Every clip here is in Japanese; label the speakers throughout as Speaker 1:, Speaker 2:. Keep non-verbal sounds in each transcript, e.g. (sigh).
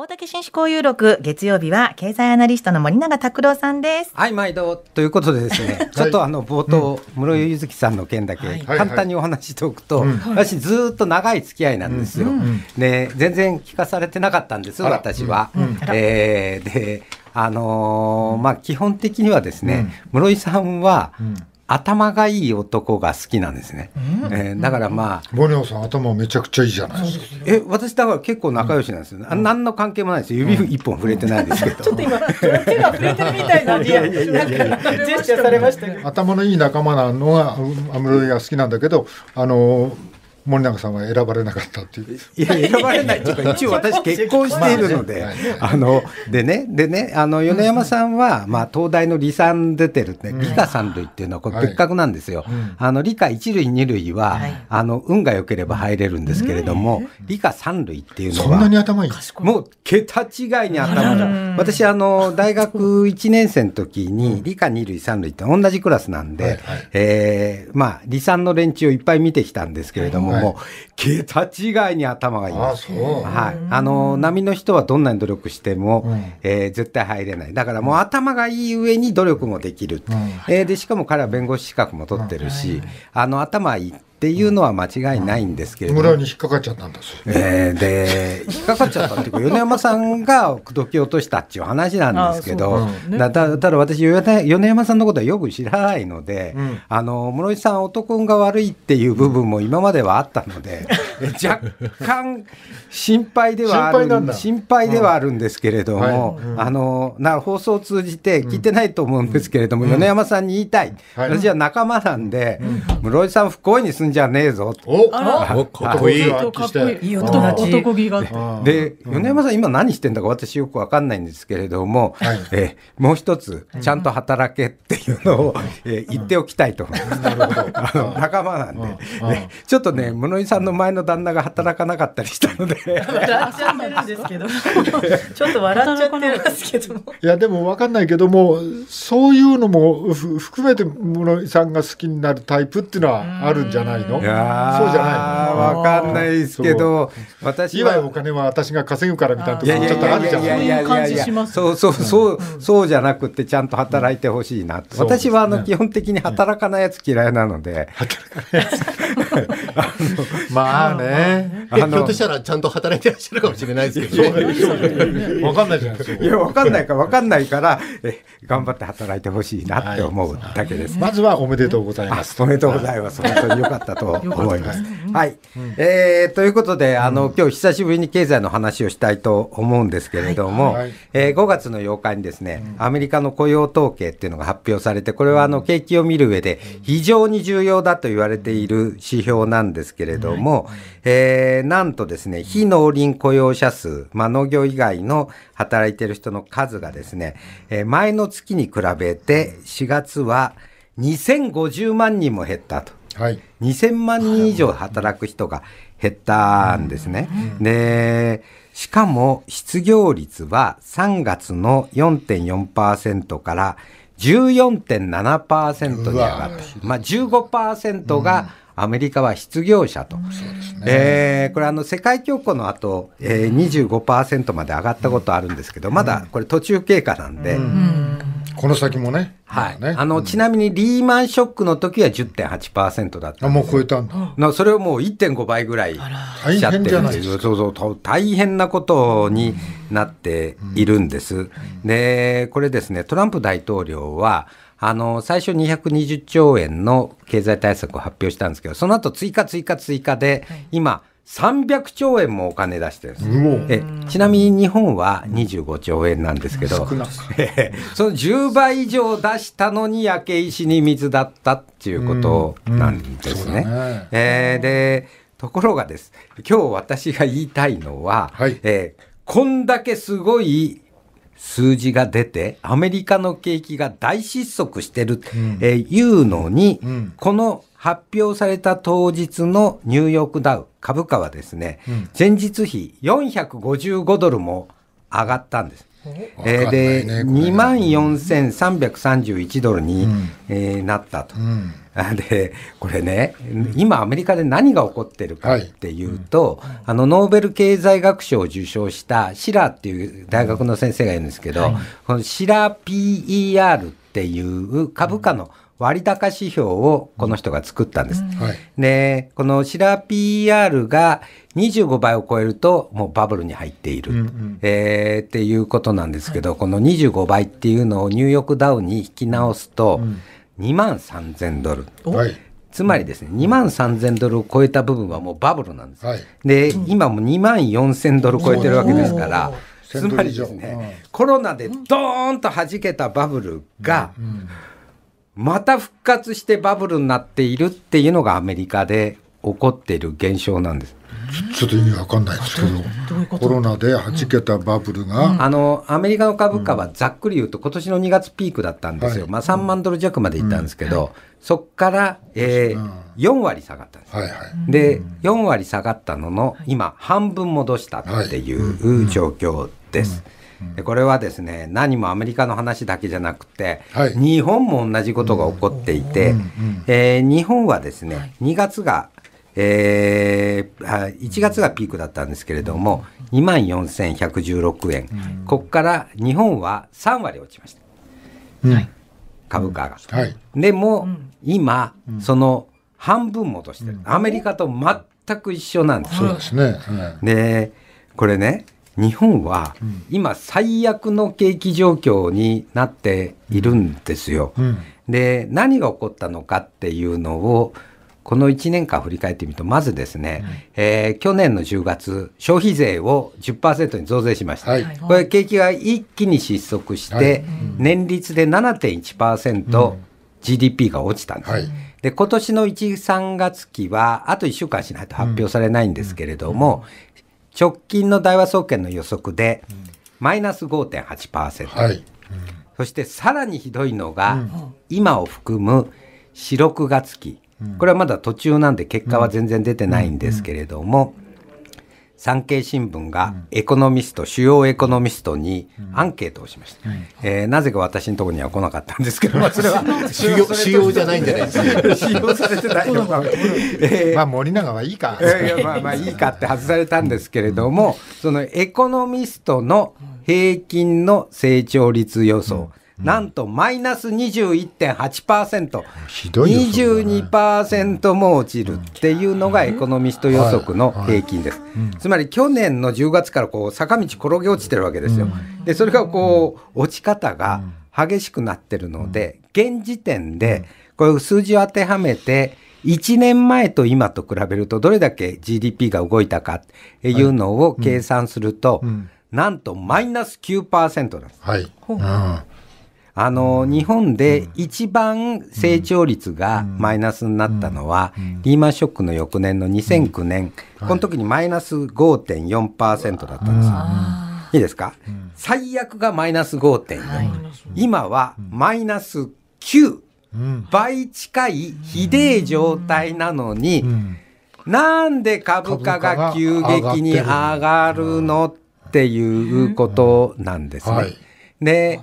Speaker 1: 大竹紳士交友録月曜日は経済アナリストの森永卓郎さんです。はい毎度
Speaker 2: ということでですね、(laughs) ちょっとあの冒頭、室井ゆずきさんの件だけ簡単にお話しておくと、私ずっと長い付き合いなんですよ。で全然聞かされてなかったんです私は。えであのまあ基本的にはですね、室井さんは頭がいい男が好きなんですね。えー、だからまあ。森野さん頭めちゃくちゃいいじゃないですか。え、私だから結構仲良しなんですよ、ね。うん、何の
Speaker 3: 関係もないです。よ。指一本触れてないですけど。(laughs) ちょっと今、手
Speaker 4: が触れてるみたいな。いやいやいやいや。ジェ
Speaker 3: スチャーされました頭のいい仲間なのが安室が好きなんだけど、あの森永さんは選ばれなかったっていういや選ばれないっ
Speaker 2: てい
Speaker 5: うか (laughs) 一応私結婚
Speaker 2: しているので、まあね、あのでねでねあの米山さんは、まあ、東大の理三出てるね、うん、理科三類っていうのはこれ別格なんですよ、はい、あの理科一類二類は、はい、あの運が良ければ入れるんですけれども、うん、理科三類っていうのはそんなに頭いいもう桁違いに頭が、うん、私あの大学1年生の時に理科二類三類って同じクラスなんで、はいはい、えー、まあ理三の連中をいっぱい見てきたんですけれども、も、はい、桁違いに頭がいいます。はい、あの波の人はどんなに努力しても、うん、えー、絶対入れないだからもう頭がいい上に努力もできる、うん、えー、でしかも彼は弁護士資格も取ってるし、うん、あの頭いいっていうのは間違いないんですけれども、村に
Speaker 3: 引っかかっちゃったんです、えー、
Speaker 2: で引っかかっちゃったっていうか米山さんが口説き落としたっていう話なんですけど、ね、だだだ私米山さんのことはよく知らないので、うん、あの室井さん男が悪いっていう部分も今まではあったので、うん、若干心配ではある心配ではあるんですけれども、うんはい、あのな放送を通じて聞いてないと思うんですけれども、米山さんに言いたい、私は仲間なんで、室井さん不幸にんじゃねえぞおかっこいいいい男
Speaker 6: 気がで米山さん今
Speaker 2: 何してんだか私よく分かんないんですけれども、はい、えもう一つちゃんと働けっていうのを、え言っておきたいと思います、あの仲間なんで、ね、ちょっとね室井さんの前の旦那が働かなかったりしたので笑っちゃってるんですけど
Speaker 4: ちょっと笑っちゃってすけどい
Speaker 3: やでも分かんないけどもそういうのも含めて室井さんが好きになるタイプっていうのはあるんじゃないないのそうじゃないのわかんないですけど
Speaker 2: 私はお
Speaker 3: 金は私が稼ぐからみたいなと
Speaker 2: こちょっとあるじゃんいやいやいやいやそうそうそうそうじゃなくてちゃんと働いてほしいな私はあの基本的に働かないやつ嫌いなので働かないやつまあね。ひょっとした
Speaker 7: らちゃんと働いてらっしゃるかもしれないですけ
Speaker 2: ど。わかんないじゃないですか。いわかんないかわかんないから、え、頑張って働いてほしいなって思うだけです。まずはおめでとうございます。おめでとうございます。本当に良かったと思います。はい。えー、ということで、あの、今日久しぶりに経済の話をしたいと思うんですけれども、えー、5月の8日にですね、アメリカの雇用統計っていうのが発表されて、これはあの、景気を見る上で非常に重要だと言われている指標標なんですけれども、はい、えー、なんとですね、非農林雇用者数、まあ、農業以外の働いている人の数がですね、えー、前の月に比べて4月は2050万人も減ったと。はい、2000万人以上働く人が減ったんですね。で、しかも失業率は3月の4.4%から14.7%に上がった。まあ15%がアメリカは失業者と、ね、えー、これあの、世界恐慌の後、えー、25%まで上がったことあるんですけど、まだこれ、途中経過なんで。この先もね。はい。ね、あの、ちなみにリーマンショックの時は10.8%だったあ、もう超えたんだ。なそれをもう1.5倍ぐらいしちゃってるんです。大変いですそうそう大変なことになっているんです。で、これですね、トランプ大統領は、あの、最初220兆円の経済対策を発表したんですけど、その後追加追加追加で、はい、今、300兆円もお金出してるんですえちなみに日本は25兆円なんですけど、その10倍以上出したのに焼け石に水だったっていうことなんですね。ねえー、でところがです今日私が言いたいのは、はい、えー、こんだけすごい数字が出て、アメリカの景気が大失速してる、うん、えいうのに、うん、この発表された当日のニューヨークダウ株価はですね、うん、前日比455ドルも上がったんです。えー、で、2 4331ドルに、うん、えー、なったと。うん (laughs) でこれね、今アメリカで何が起こってるかっていうと、はいうん、あのノーベル経済学賞を受賞したシラーっていう大学の先生がいるんですけど、はい、このシラ PER っていう株価の割高指標をこの人が作ったんです。うんはい、でこのシラ PER が25倍を超えるともうバブルに入っている、うんうん、えー、っていうことなんですけど、この25倍っていうのをニューヨークダウンに引き直すと、うん2万3000ドル。つまりですね、2万3000ドルを超えた部分はもうバブルなんです。はい、で、今も2万4000ドル超えてるわけですから、つまりですね、コロナでドーンと弾けたバブルが、また復活してバブルになっているっていうのがアメリカで起こ
Speaker 3: っている現象なんです。ちょっと意味わかんないですけどコロナではじけたバブルが、うん、あ
Speaker 2: のアメリカの株価はざっくり言うと、今年の2月ピークだったんですよ、はい、まあ、3万ドル弱までいったんですけど、はい、そこから、えー、4割下がったんです、はいはい、で4割下がったのの今半分戻したっていう状況です。でこれはですね何もアメリカの話だけじゃなくて、はい、日本も同じことが起こっていて、うんうんうん、えー、日本はですね2月がえー、1月がピークだったんですけれども、2万4116円、うん、ここから日本は3割落ちました、株価が。はい、でも、今、その半分戻してる、アメリカと全く一緒なんですそうですね、でこれね日本は今最悪の景気状況になっているんですよ。で何が起こったのかっていうのをこの1年間振り返ってみると、まずですね、はい、えー、去年の10月、消費税を10%に増税しました、はい、これ、景気が一気に失速して、はい、年率で7.1%、GDP が落ちたんです。はいで今年の1、3月期は、あと1週間しないと発表されないんですけれども、うん、直近の大和総研の予測で、マイナス5.8%、はいうん、そしてさらにひどいのが、今を含む4、6月期、これはまだ途中なんで結果は全然出てないんですけれども、産経新聞がエコノミスト、主要エコノミストにアンケートをしました。えー、なぜか私のところには来なかったんですけど、まあ、それは (laughs) 主要じゃないんじゃないですか。使用されてないのか。(laughs) まあ森永はいいか。いやまあまあいいかって外されたんですけれども、そのエコノミストの平均の成長率予想、なんとマイナス21.8%、ひどい22%も落ちるっていうのがエコノミスト予測の平均です。つまり去年の10月からこう坂道転げ落ちてるわけですよ。で、それがこう落ち方が激しくなってるので、現時点でこういう数字を当てはめて、1年前と今と比べるとどれだけ GDP が動いたかっていうのを計算すると、なんとマイナス9%なんです。はい、うんあの、日本で一番成長率がマイナスになったのは、リーマンショックの翌年の2009年、この時にマイナス5.4%だったんですよ。いいですか、最悪がマイナス5.4、はい、今はマイナス9、倍近いひでえ状態なのに、なんで株価が急激に上がるのっていうことなんですね。で、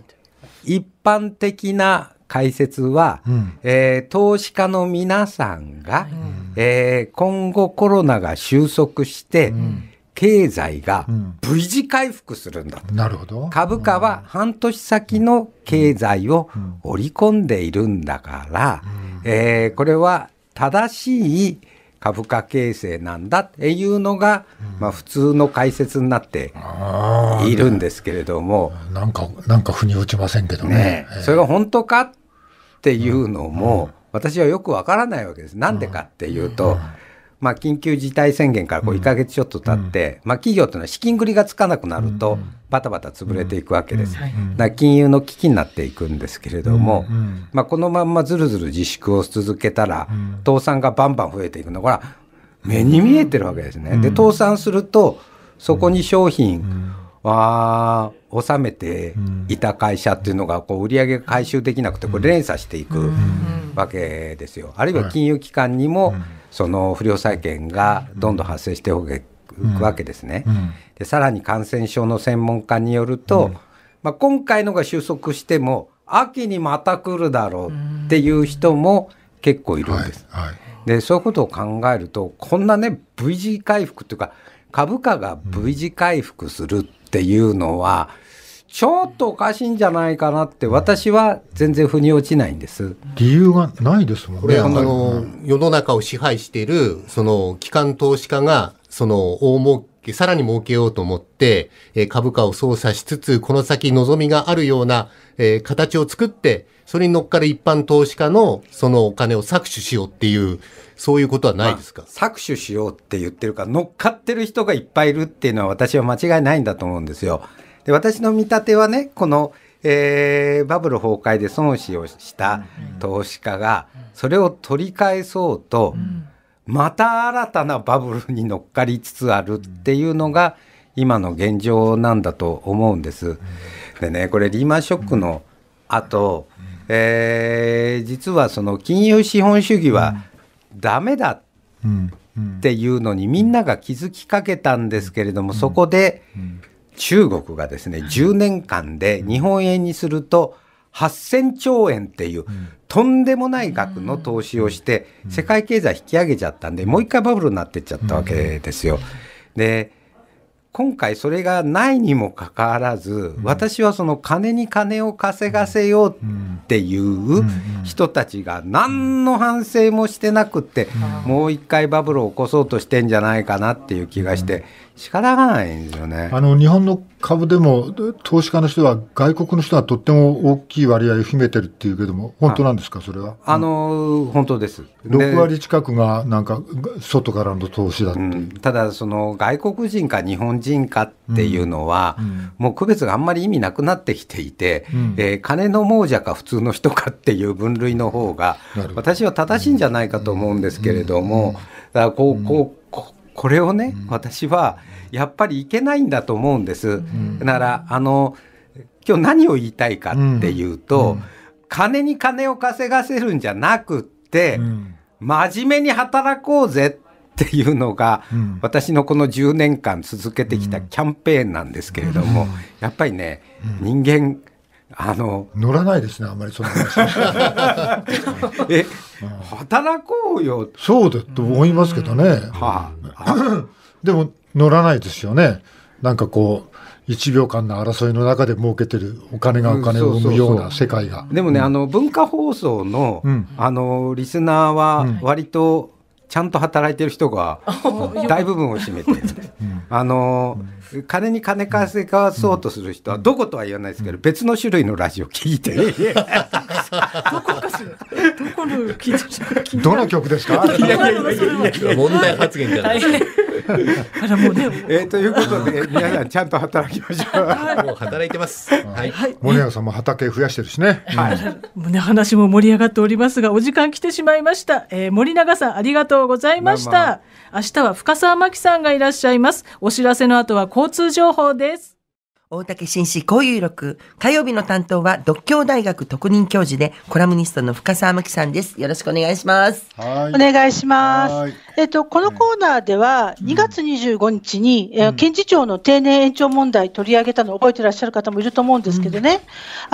Speaker 2: 一般的な解説は、うん、えー、投資家の皆さんが、うん、えー、今後コロナが収束して、うん経済が V 字回復するんだと、うん、なるほど株価は半年先の経済を織り込んでいるんだから、うんうん、えー、これは正しい株価形成なんだっていうのが、まあ、普通の解説になっているんですけれども、
Speaker 3: うなんかなんか腑に落ちませんけどね、ね
Speaker 2: それが本当かっていうのも、私はよくわからないわけですなんでかっていうと、まあ、緊急事態宣言からこう1か月ちょっと経って、うん、まあ、企業というのは資金繰りがつかなくなると、バタバタ潰れていくわけです。だ金融の危機になっていくんですけれども、うんうん、まあ、このまんまずるずる自粛を続けたら、倒産がバンバン増えていくのが目に見えてるわけですね。で倒産するとそこに商品は納めていた会社っていうのがこう売上回収できなくてこれ連鎖していくわけですよ。あるいは金融機関にも、その不良債権がどんどん発生していくわけですね。でさらに感染症の専門家によると、まあ、今回のが収束しても秋にまた来るだろうっていう人も結構いるんです。はいはい、でそういうことを考えるとこんなね V 字回復というか株価が V 字回復するっていうのは、うんちょっとおかしいんじゃないかなって私は全然腑に落ちないんで
Speaker 3: す理由がないですもんねあの、
Speaker 2: 世の中を支配しているその
Speaker 7: 機関投資家がその大儲けさらに儲けようと思って、えー、株価を操作しつつこの先望みがあるような、えー、形を作ってそれに乗っかる一
Speaker 2: 般投資家のそのお金を搾取しようっていうそういうことはないですか、まあ、搾取しようって言ってるか乗っかってる人がいっぱいいるっていうのは私は間違いないんだと思うんですよ。で私の見立てはねこの、えー、バブル崩壊で損失をした投資家がそれを取り返そうと、また新たなバブルに乗っかりつつあるっていうのが今の現状なんだと思うんです。でねこれリーマンショックの後、えー、実はその金融資本主義はダメだっていうのにみんなが気づきかけたんですけれどもそこで、うんうん中国がですね、10年間で日本円にすると8000兆円っていう、とんでもない額の投資をして、世界経済引き上げちゃったんで、もう一回バブルになってっちゃったわけですよ。で、今回それがないにもかかわらず、私はその金に金を稼がせようっていう人たちが何の反省もしてなくって、もう一回バブルを起こそうとしてんじゃないかなっていう気がして、仕方がないんですよね。
Speaker 3: あの、日本の株でも、投資家の人は外国の人はとっても大きい割合を秘めてるっていうけども、本当なんですか、それは。あ
Speaker 2: の、うん、本当です。6割
Speaker 3: 近くが、なんか、外からの投資だって、う
Speaker 2: ん、ただ、その、外国人か日本人かっていうのは、うん、もう区別があんまり意味なくなってきていて、うん、えー、金の亡者か普通の人かっていう分類の方が、私は正しいんじゃないかと思うんですけれども、だからこう、こう、これをね、私はやっぱりいけないんだと思うんです。ならあの今日何を言いたいかっていうと、金に金を稼がせるんじゃなくって、真面目に働こうぜっていうのが、私のこの10年間続けてきたキャンペーンなんですけれども、やっぱりね、人間あの
Speaker 3: 乗らないですねあんまりその話
Speaker 2: (laughs)
Speaker 4: え、うん、
Speaker 3: 働こうよそうだと思いますけどね、はあ、でも乗らないですよねなんかこう1秒間の争いの中で儲けてるお金がお金を生むような世界が、
Speaker 2: うん、でもね、うん、あの文化放送の,、あのリスナーは割と、ちゃんと働いてる人が大部分を占めて (laughs) あの金に金稼がそうとする人はどことは言わないですけど、別の種類のラジオ聞いてどこかし
Speaker 6: らどこの
Speaker 3: どの曲ですか
Speaker 2: (laughs) 問題発言じゃないですか
Speaker 3: あらもうね。えということで皆さんちゃんと働きまし
Speaker 2: ょう。
Speaker 8: もう働
Speaker 3: いてます。はい。森永さんも畑増やしてるしね。は
Speaker 8: い。話も盛り上がっておりますがお時間来てしまいました。えー、森永さんありがとうございました。明日は深澤真紀さんがいらっしゃいます。お知らせの後は交通情報です。
Speaker 7: 大
Speaker 1: 竹紳士交友録火曜日の担当は独協大学特任教授でコラムニストの深澤真紀さんですよろしくお願いしますお願
Speaker 8: いしますえっとこのコーナーでは2月25日に、うん、検事長の定年延長問題取り上げたのを覚えてらっしゃる方もいると思うんですけどね、うん、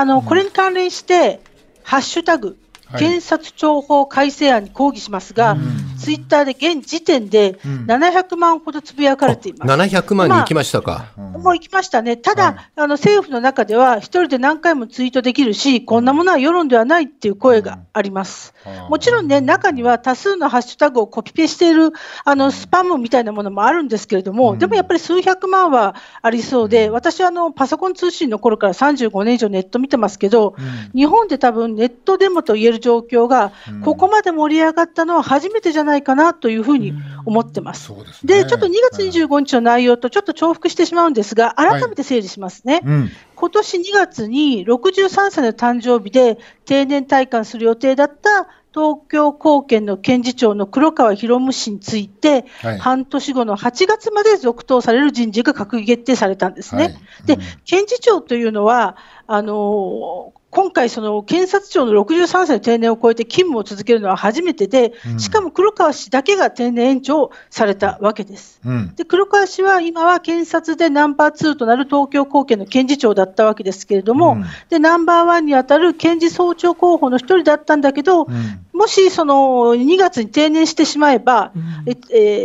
Speaker 8: あの、これに関連してハッシュタグ検察庁法改正案に抗議しますが、ツイッターで現時点で700万ほどつぶやかれています。うん、700万に行きま
Speaker 7: したか。ま
Speaker 8: あ、もう行きましたね。ただ、はい、あの政府の中では一人で何回もツイートできるし、こんなものは世論ではないっていう声があります。もちろんね、中には多数のハッシュタグをコピペしているあのスパムみたいなものもあるんですけれども、でもやっぱり数百万はありそうで、私はあのパソコン通信の頃から35年以上ネット見てますけど、日本で多分ネットデモと言える状況がここまで盛り上がったのは初めてじゃないないかなというふうに思ってます。で、ね、ちょっと2月25日の内容とちょっと重複してしまうんですが、改めて整理しますね。はいうん、今年2月に63歳の誕生日で定年退官する予定だった東京高検の検事長の黒川博文氏について、はい、半年後の8月まで続投される人事が閣議決定されたんですね。はいうん、で、検事長というのは、あの今回、その検察庁の63歳の定年を超えて勤務を続けるのは初めてで、しかも黒川氏だけが定年延長されたわけです。うん、で黒川氏は今は検察でナンバー2となる東京高検の検事長だったわけですけれども、うん、でナンバー1に当たる検事総長候補の1人だったんだけど、うんもしその2月に定年してしまえば、うん、え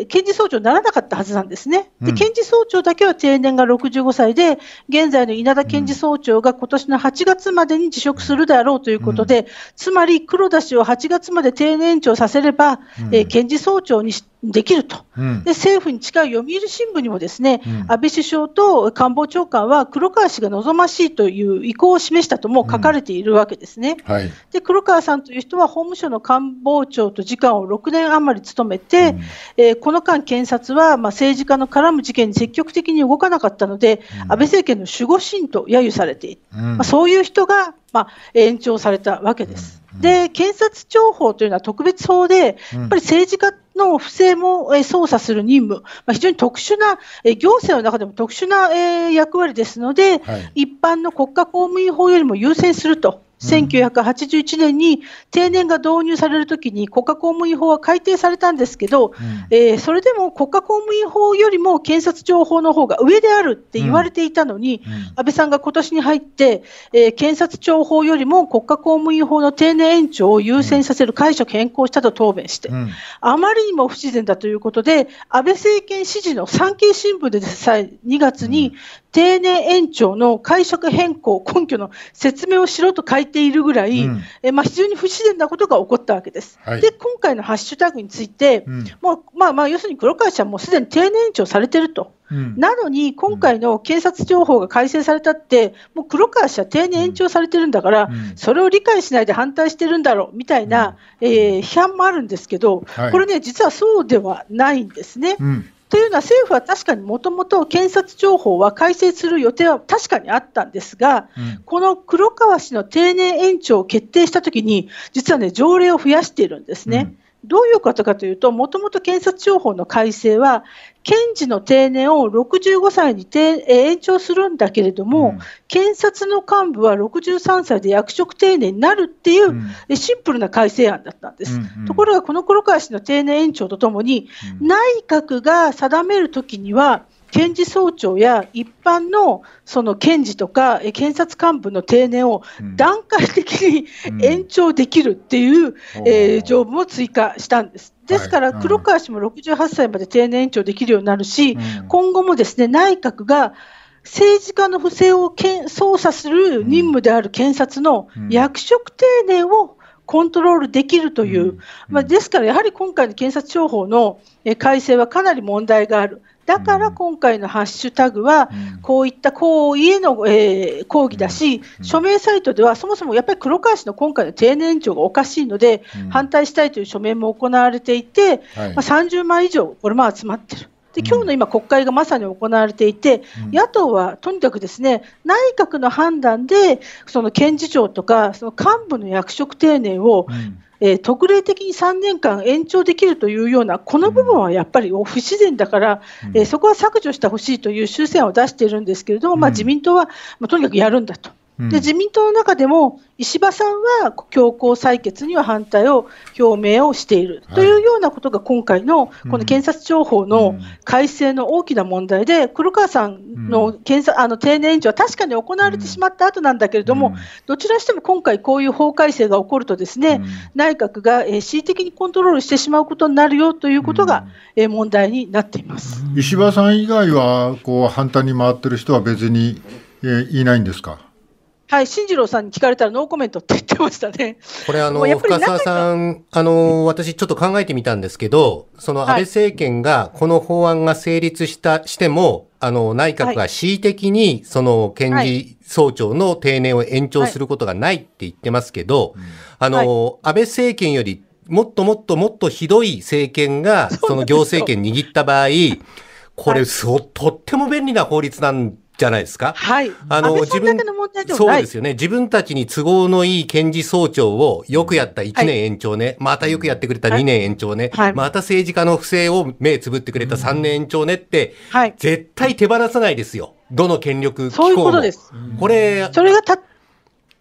Speaker 8: ー、検事総長にならなかったはずなんですね。で検事総長だけは定年が65歳で、現在の稲田検事総長が今年の8月までに辞職するであろうということで、うん、つまり黒田氏を8月まで定年延長させれば、えー、検事総長にして、できると、うん、で政府に近い読売新聞にもですね、うん、安倍首相と官房長官は黒川氏が望ましいという意向を示したとも書かれているわけですね、うんはい、で黒川さんという人は法務省の官房長と次官を6年余り務めて、えー、この間、検察は、まあ、政治家の絡む事件に積極的に動かなかったので、安倍政権の守護神と揶揄されている、まあ、そういう人が、まあ、延長されたわけです。で検察庁法というのは特別法で、やっぱり政治家っの不正も捜査する任務、まあ、非常に特殊な、行政の中でも特殊な役割ですので、はい、一般の国家公務員法よりも優先すると1981年に定年が導入されるときに国家公務員法は改定されたんですけど、うん、えー、それでも国家公務員法よりも検察庁法の方が上であるって言われていたのに、うんうん、安倍さんが今年に入って、えー、検察庁法よりも国家公務員法の定年延長を優先させる解釈変更したと答弁して、あまりにも不自然だということで安倍政権支持の産経新聞でさえ2月に定年延長の解釈変更根拠の説明をしろと書いているぐらい、うん、えまあ、非常に不自然なことが起こったわけです。はい、で今回のハッシュタグについて、うん、もうまあ、まあ要するに黒川氏はもうすでに定年延長されてると。うん、なのに、今回の警察情報が改正されたって、もう黒川氏は定年延長されてるんだから、それを理解しないで反対してるんだろうみたいな、えー、批判もあるんですけど、これね、実はそうではないんですね。というのは政府は確かにもともと検察庁法は改正する予定は確かにあったんですが、うん、この黒川氏の定年延長を決定したときに実は、ね、条例を増やしているんですね。うんどういうことかというと、もともと検察庁法の改正は、検事の定年を65歳に延長するんだけれども、うん、検察の幹部は63歳で役職定年になるっていう、シンプルな改正案だったんです。うんうん、ところが、この黒川氏の定年延長とともに、内閣が定めるときには、検事総長や一般のその検事とか検察幹部の定年を段階的に延長できるっていう、え条文を追加したんです。ですから、黒川氏も68歳まで定年延長できるようになるし、今後もですね内閣が政治家の不正をけん捜査する任務である検察の役職定年をコントロールできるという、まあ、ですから、やはり今回の検察庁法の改正はかなり問題がある、だから今回のハッシュタグは、こういった行為への、えー、抗議だし、署名サイトではそもそもやっぱり黒川氏の今回の定年延長がおかしいので、反対したいという署名も行われていて、まあ、30万以上、これも集まってる。で今日の今、国会がまさに行われていて、野党はとにかくですね内閣の判断でその検事長とかその幹部の役職定年をえー、特例的に3年間延長できるというようなこの部分はやっぱり不自然だから、うん、えー、そこは削除してほしいという修正案を出しているんですけれども、まあ、自民党は、まあ、とにかくやるんだと。で自民党の中でも石破さんは強行採決には反対を表明をしているというようなことが今回のこの検察庁法の改正の大きな問題で黒川さんの検査あの定年延長は確かに行われてしまった後なんだけれどもどちらにしても今回こういう法改正が起こるとですね内閣が恣意的にコントロールしてしまうことになるよということが問題になっています
Speaker 3: 石破さん以外はこう反対に回ってる人は別にいないんですか。
Speaker 8: はい、進次郎さんに聞かれたらノーコメントって言ってましたね。これあの、深沢
Speaker 7: さん、あの、私ちょっと考えてみたんですけど、その安倍政権がこの法案が成立した、しても、あの、内閣が恣意的に、その、検事総長の定年を延長することがないって言ってますけど、あの、安倍政権よりもっともっともっとひどい政権が、その行政権握った場合、これ、そ、とっても便利な法律なんじゃないですか。はい。あの、自分、そうですよね。自分たちに都合のいい検事総長をよくやった1年延長ね。はい、またよくやってくれた2年延長ね。はい、また政治家の不正を目つぶってくれた3年延長ねって、はい、絶対手放さないですよ。どの権力機構も。そういうことです。これ、それがた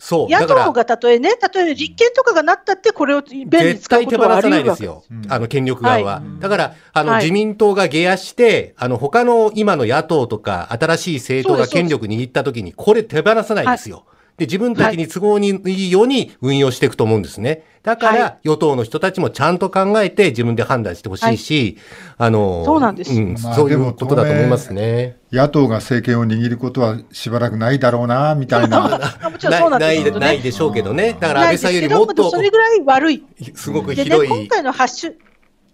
Speaker 7: そう野党が
Speaker 8: たとえね、たとえ立憲とかがなったって、これを便利使うことはあり得るですよ、あの
Speaker 7: 権力側は。はい、だか
Speaker 8: ら、あの、はい、自民党が
Speaker 7: 下野して、あの他の今の野党とか、新しい政党が権力握ったときに、これ手放さないですよ。で、自分たちに都合にいいように運用していくと思うんですね。だから、与党の人たちもちゃんと考えて自分で判断してほしいし、はい、あの、そうなんです、うん、そういうことだと思います
Speaker 3: ね。まあ、野党が政権を握ることはしばらくないだろうな、みたいな。(laughs) もちろんないないでしょうけどね。だから安倍さんよりもっと。それ
Speaker 8: ぐらい悪い。すごくひどい。今回の発出、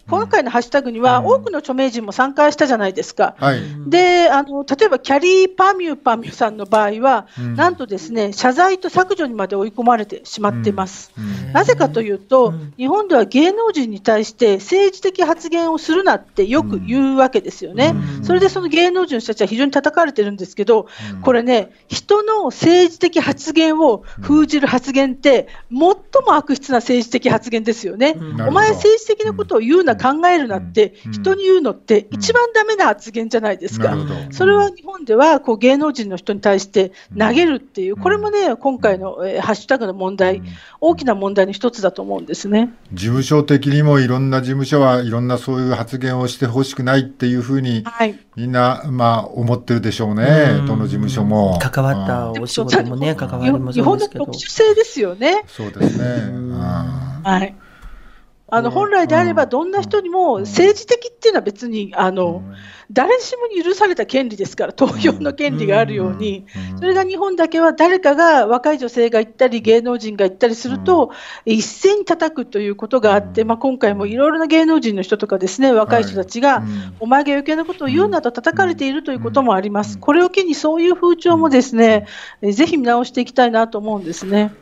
Speaker 8: 今回のハッシュタグには、多くの著名人も参加したじゃないですか、はい、であの例えばキャリー・パミューパミュさんの場合は、うん、なんとですね謝罪と削除にまで追い込まれてしまっています、うん、なぜかというと、うん、日本では芸能人に対して政治的発言をするなってよく言うわけですよね、それでその芸能人の人たちは非常に叩かれてるんですけど、これね、人の政治的発言を封じる発言って、最も悪質な政治的発言ですよね。お前政治的なことを言う考えるなって、人に言うのって一番ダメな発言じゃないですか。それは日本ではこう芸能人の人に対して投げるっていう、これもね、今回の、えハッシュタグの問題、大きな問題の一つだと思うんですね。
Speaker 3: 事務所的にもいろんな事務所はいろんなそういう発言をしてほしくないっていうふうに、はい、みんな、まあ、思ってるでしょうね、どの事務所も。関わ
Speaker 8: ったお仕事もね、関わりもそうですけど。日本の特殊性ですよね。
Speaker 3: そうですね。
Speaker 8: はい。あの、本来であればどんな人にも政治的っていうのは別にあの誰しもに許された権利ですから投票の権利があるようにそれが日本だけは誰かが若い女性が行ったり芸能人が行ったりすると一斉に叩くということがあって、まあ、今回もいろいろな芸能人の人とかですね若い人たちが、お前が余計なことを言うなと叩かれているということもあります。これを機にそういう風潮もですねぜひ見直していきたいなと思うんですね。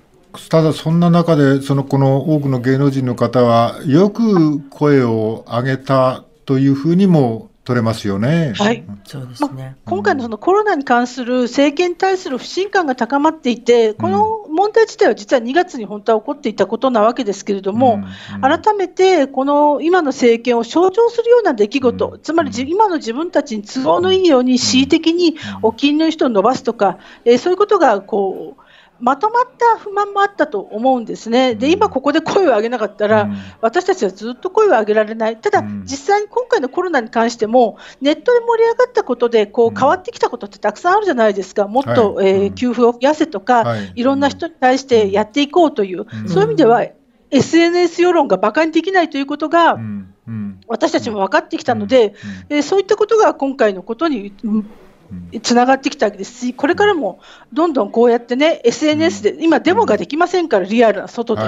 Speaker 3: ただそんな中でそのこの多くの芸能人の方はよく声を上げたというふうにも取れますよね。はい。
Speaker 8: そうですね。ま今回のそのコロナに関する政権に対する不信感が高まっていて、この問題自体は実は2月に本当は起こっていたことなわけですけれども、うんうん、改めてこの今の政権を象徴するような出来事、うん、つまり今の自分たちに都合のいいように恣意的にお金の人を伸ばすとか、えー、そういうことがこう。まとまった不満もあったと思うんですね、で今ここで声を上げなかったら、私たちはずっと声を上げられない、ただ、実際に今回のコロナに関しても、ネットで盛り上がったことでこう変わってきたことってたくさんあるじゃないですか、もっと、え給付を増やせとか、い、ろんな人に対してやっていこうという、そういう意味では、SNS 世論が馬鹿にできないということが、私たちも分かってきたので、えそういったことが今回のことに。つながってきたわけですし、これからもどんどんこうやってね、SNS で、今、デモができませんから、リアルな外で、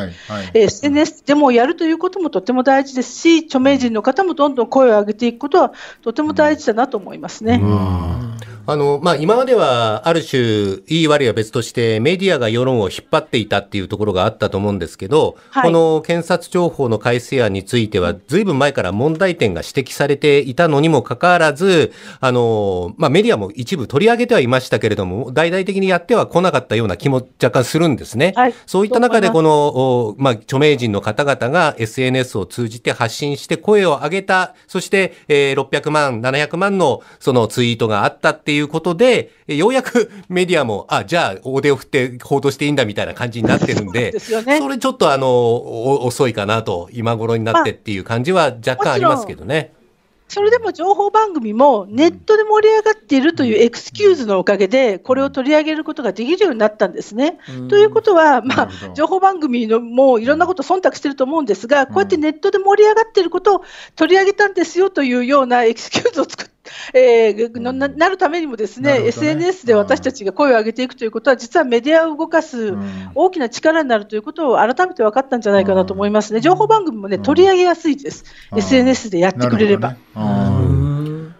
Speaker 8: SNS デモをやるということもとても大事ですし、著名人の方もどんどん声を上げていくことは、とても大事だなと思いますね。うん
Speaker 7: あの、まあ、今までは、ある種、いい悪いは別として、メディアが世論を引っ張っていたっていうところがあったと思うんですけど、はい、この検察庁法の改正案については、ずいぶん前から問題点が指摘されていたのにもかかわらず、あの、まあ、メディアも一部取り上げてはいましたけれども、大々的にやっては来なかったような気も若干するんですね。はい、そういった中で、この、まあ、著名人の方々が SNS を通じて発信して声を上げた、そして、えー、600万、700万のそのツイートがあったっていういうことで、ようやく (laughs) メディアも、あ、じゃあ大手を振って報道していいんだみたいな感じになってるんで、そ、ね、れちょっとあの、遅いかなと、今頃になってっていう感じは若干ありますけどね。
Speaker 8: それでも情報番組もネットで盛り上がっているというエクスキューズのおかげで、これを取り上げることができるようになったんですね。ということは、まあ、情報番組のもういろんなこと忖度してると思うんですが、こうやってネットで盛り上がっていることを取り上げたんですよというようなエクスキューズを作っえー、ななるためにもですね、ね SNS で私たちが声を上げていくということは、実はメディアを動かす大きな力になるということを改めて分かったんじゃないかなと思いますね。情報番組もね、取り上げやすいです。SNS でやってくれれば。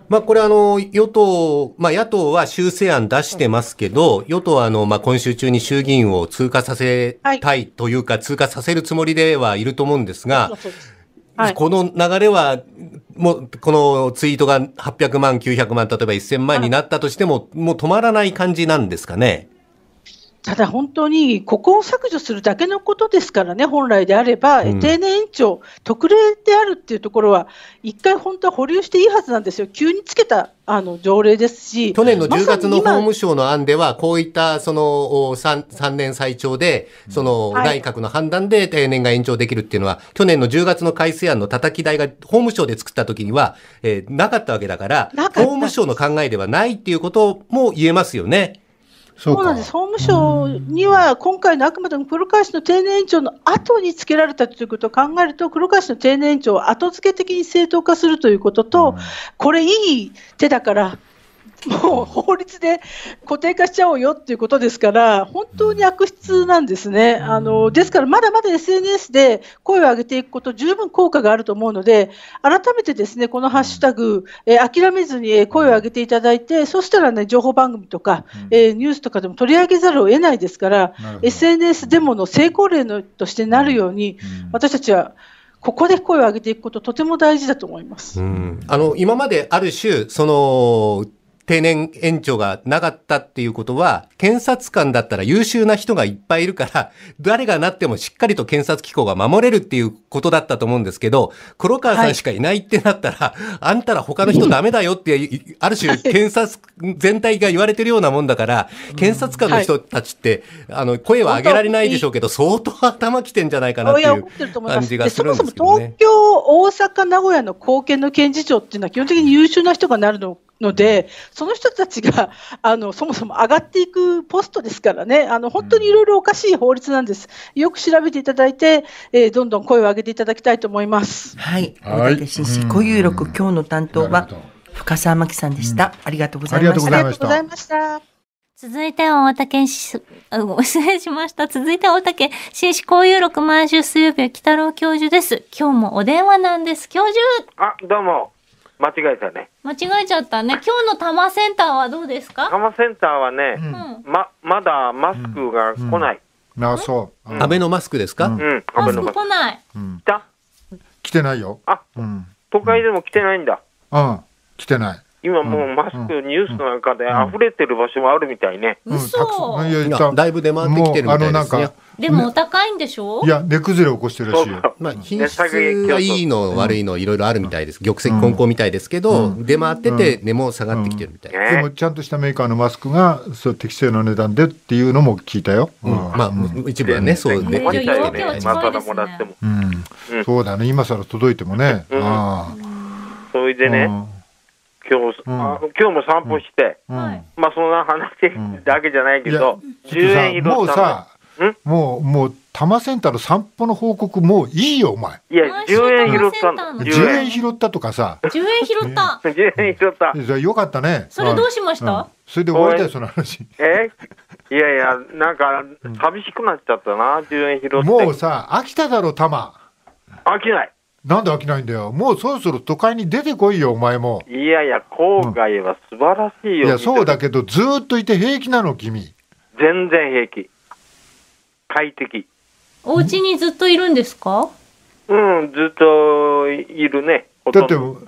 Speaker 7: まあ、これあの、与党、まあ、野党は修正案出してますけど、与党はあの、まあ、今週中に衆議院を通過させたいというか、通過させるつもりではいると思うんですが、はい、この流れは、もう、このツイートが800万、900万、例えば1000万になったとしても、もう止まらない感じなんですかね。
Speaker 8: ただ本当に、ここを削除するだけのことですからね、本来であれば、うん、定年延長、特例であるっていうところは、一回本当は保留していいはずなんですよ、急につけたあの条例ですし、去年の10月の法務省の案では、こういった
Speaker 7: その 3, 3年最長で、その内閣の判断で定年が延長できるっていうのは、はい、去年の10月の改正案のたたき台が法務省で作った時には、えー、なかったわけだから、法務省の考えではないっていうことも言えますよね。
Speaker 8: そうなんです。法務省には、今回のあくまでも黒川氏の定年延長の後につけられたということを考えると、黒川氏の定年延長を後付け的に正当化するということと、これいい手だから、もう法律で固定化しちゃおうよっていうことですから、本当に悪質なんですね。あのですから、まだまだ SNS で声を上げていくこと、十分効果があると思うので、改めてですねこのハッシュタグ、えー、諦めずに声を上げていただいて、そしたらね情報番組とか、えー、ニュースとかでも取り上げざるを得ないですから、SNS デモの成功例のとしてなるように、私たちはここで声を上げていくこと、とても大事だと思います。あの今まであ
Speaker 7: る種その定年延長がなかったっていうことは、検察官だったら優秀な人がいっぱいいるから、(laughs) 誰がなってもしっかりと検察機構が守れるっていうことだったと思うんですけど、黒川さんしかいないってなったら、はい、あんたら他の人ダメだよって、ある種検察全体が言われてるようなもんだから、検察官の人たちって、あの、声は上げられないでしょうけど、相当頭きてんじゃないかなっていう
Speaker 8: 感じがするんですけど、ね、そもそも東京、大阪、名古屋の後見の検事長っていうのは基本的に優秀な人がなるのので、その人たちが (laughs) あのそもそも上がっていくポストですからね、あの本当にいろいろおかしい法律なんです。よく調べていただいて、えー、どんどん声を上げていただきたいと思います。はい、
Speaker 1: 大竹紳士固有録今日の担当は深澤真紀さんでした、ありがとうございました。ありがとうございま
Speaker 8: した。続いては大竹
Speaker 1: し、失礼しました。続いては大竹紳士交友録毎週水曜日は北郎教授です。今日もお電話なんです。教授
Speaker 5: あ、どうも。間違えたね。
Speaker 1: 間違えちゃったね。今日の多摩センターはどうですか多
Speaker 5: 摩センターはね、うん、ま、まだマスクが来ない。
Speaker 3: うんうん、あ、そう。安倍のマスクですかうん。マスク来ない。来た来てないよ。あ、
Speaker 5: 都会でも来てないんだ。
Speaker 3: うん、来てない。
Speaker 5: 今もうマスク、ニュースなんかで溢れてる場所もあるみたいね。うん、嘘。
Speaker 3: だいぶ出回ってきてるみたいですね。
Speaker 1: でもお高いんでしょ、ね、
Speaker 3: いや、値崩れ起こしてるらしい
Speaker 7: まあ、品質がいいの、悪いの、いろいろあるみたいです。玉石混交みたいですけど、うん、出回ってて、
Speaker 3: 値も下がってきてるみたい、うんうん、でも、ちゃんとしたメーカーのマスクが、そう、適正な値段でっていうのも聞いたよ。まあ、一部はね、そうね。ま明けは近いですね。そうだね、今更届いてもね。ああ。
Speaker 5: それでね。今日、うん、今日も散歩して、うん、まあそんな話だけじゃないけど、うん、10円移動もうさ、
Speaker 3: もう、もう、多摩センターの散歩の報告、もういいよ、お前。いや、10円拾ったの。10円拾ったとかさ。10
Speaker 1: 円拾った。
Speaker 3: 10円拾った。じゃよかったね。それどうしました、それで終わりだよ、その話。
Speaker 5: えいやいや、なんか、寂しくなっちゃったな、10円拾った。もうさ、
Speaker 3: 飽きただろ、多摩。飽きない。なんで飽きないんだよ。もうそろそろ都会に出てこいよ、お前も。
Speaker 5: いやいや、郊外は素晴らしいよ。いや、そうだけ
Speaker 3: ど、ずっといて平気なの、君。
Speaker 5: 全然平気。快適。
Speaker 1: お家にずっといるんですか
Speaker 5: うん、ずっといるね。だっても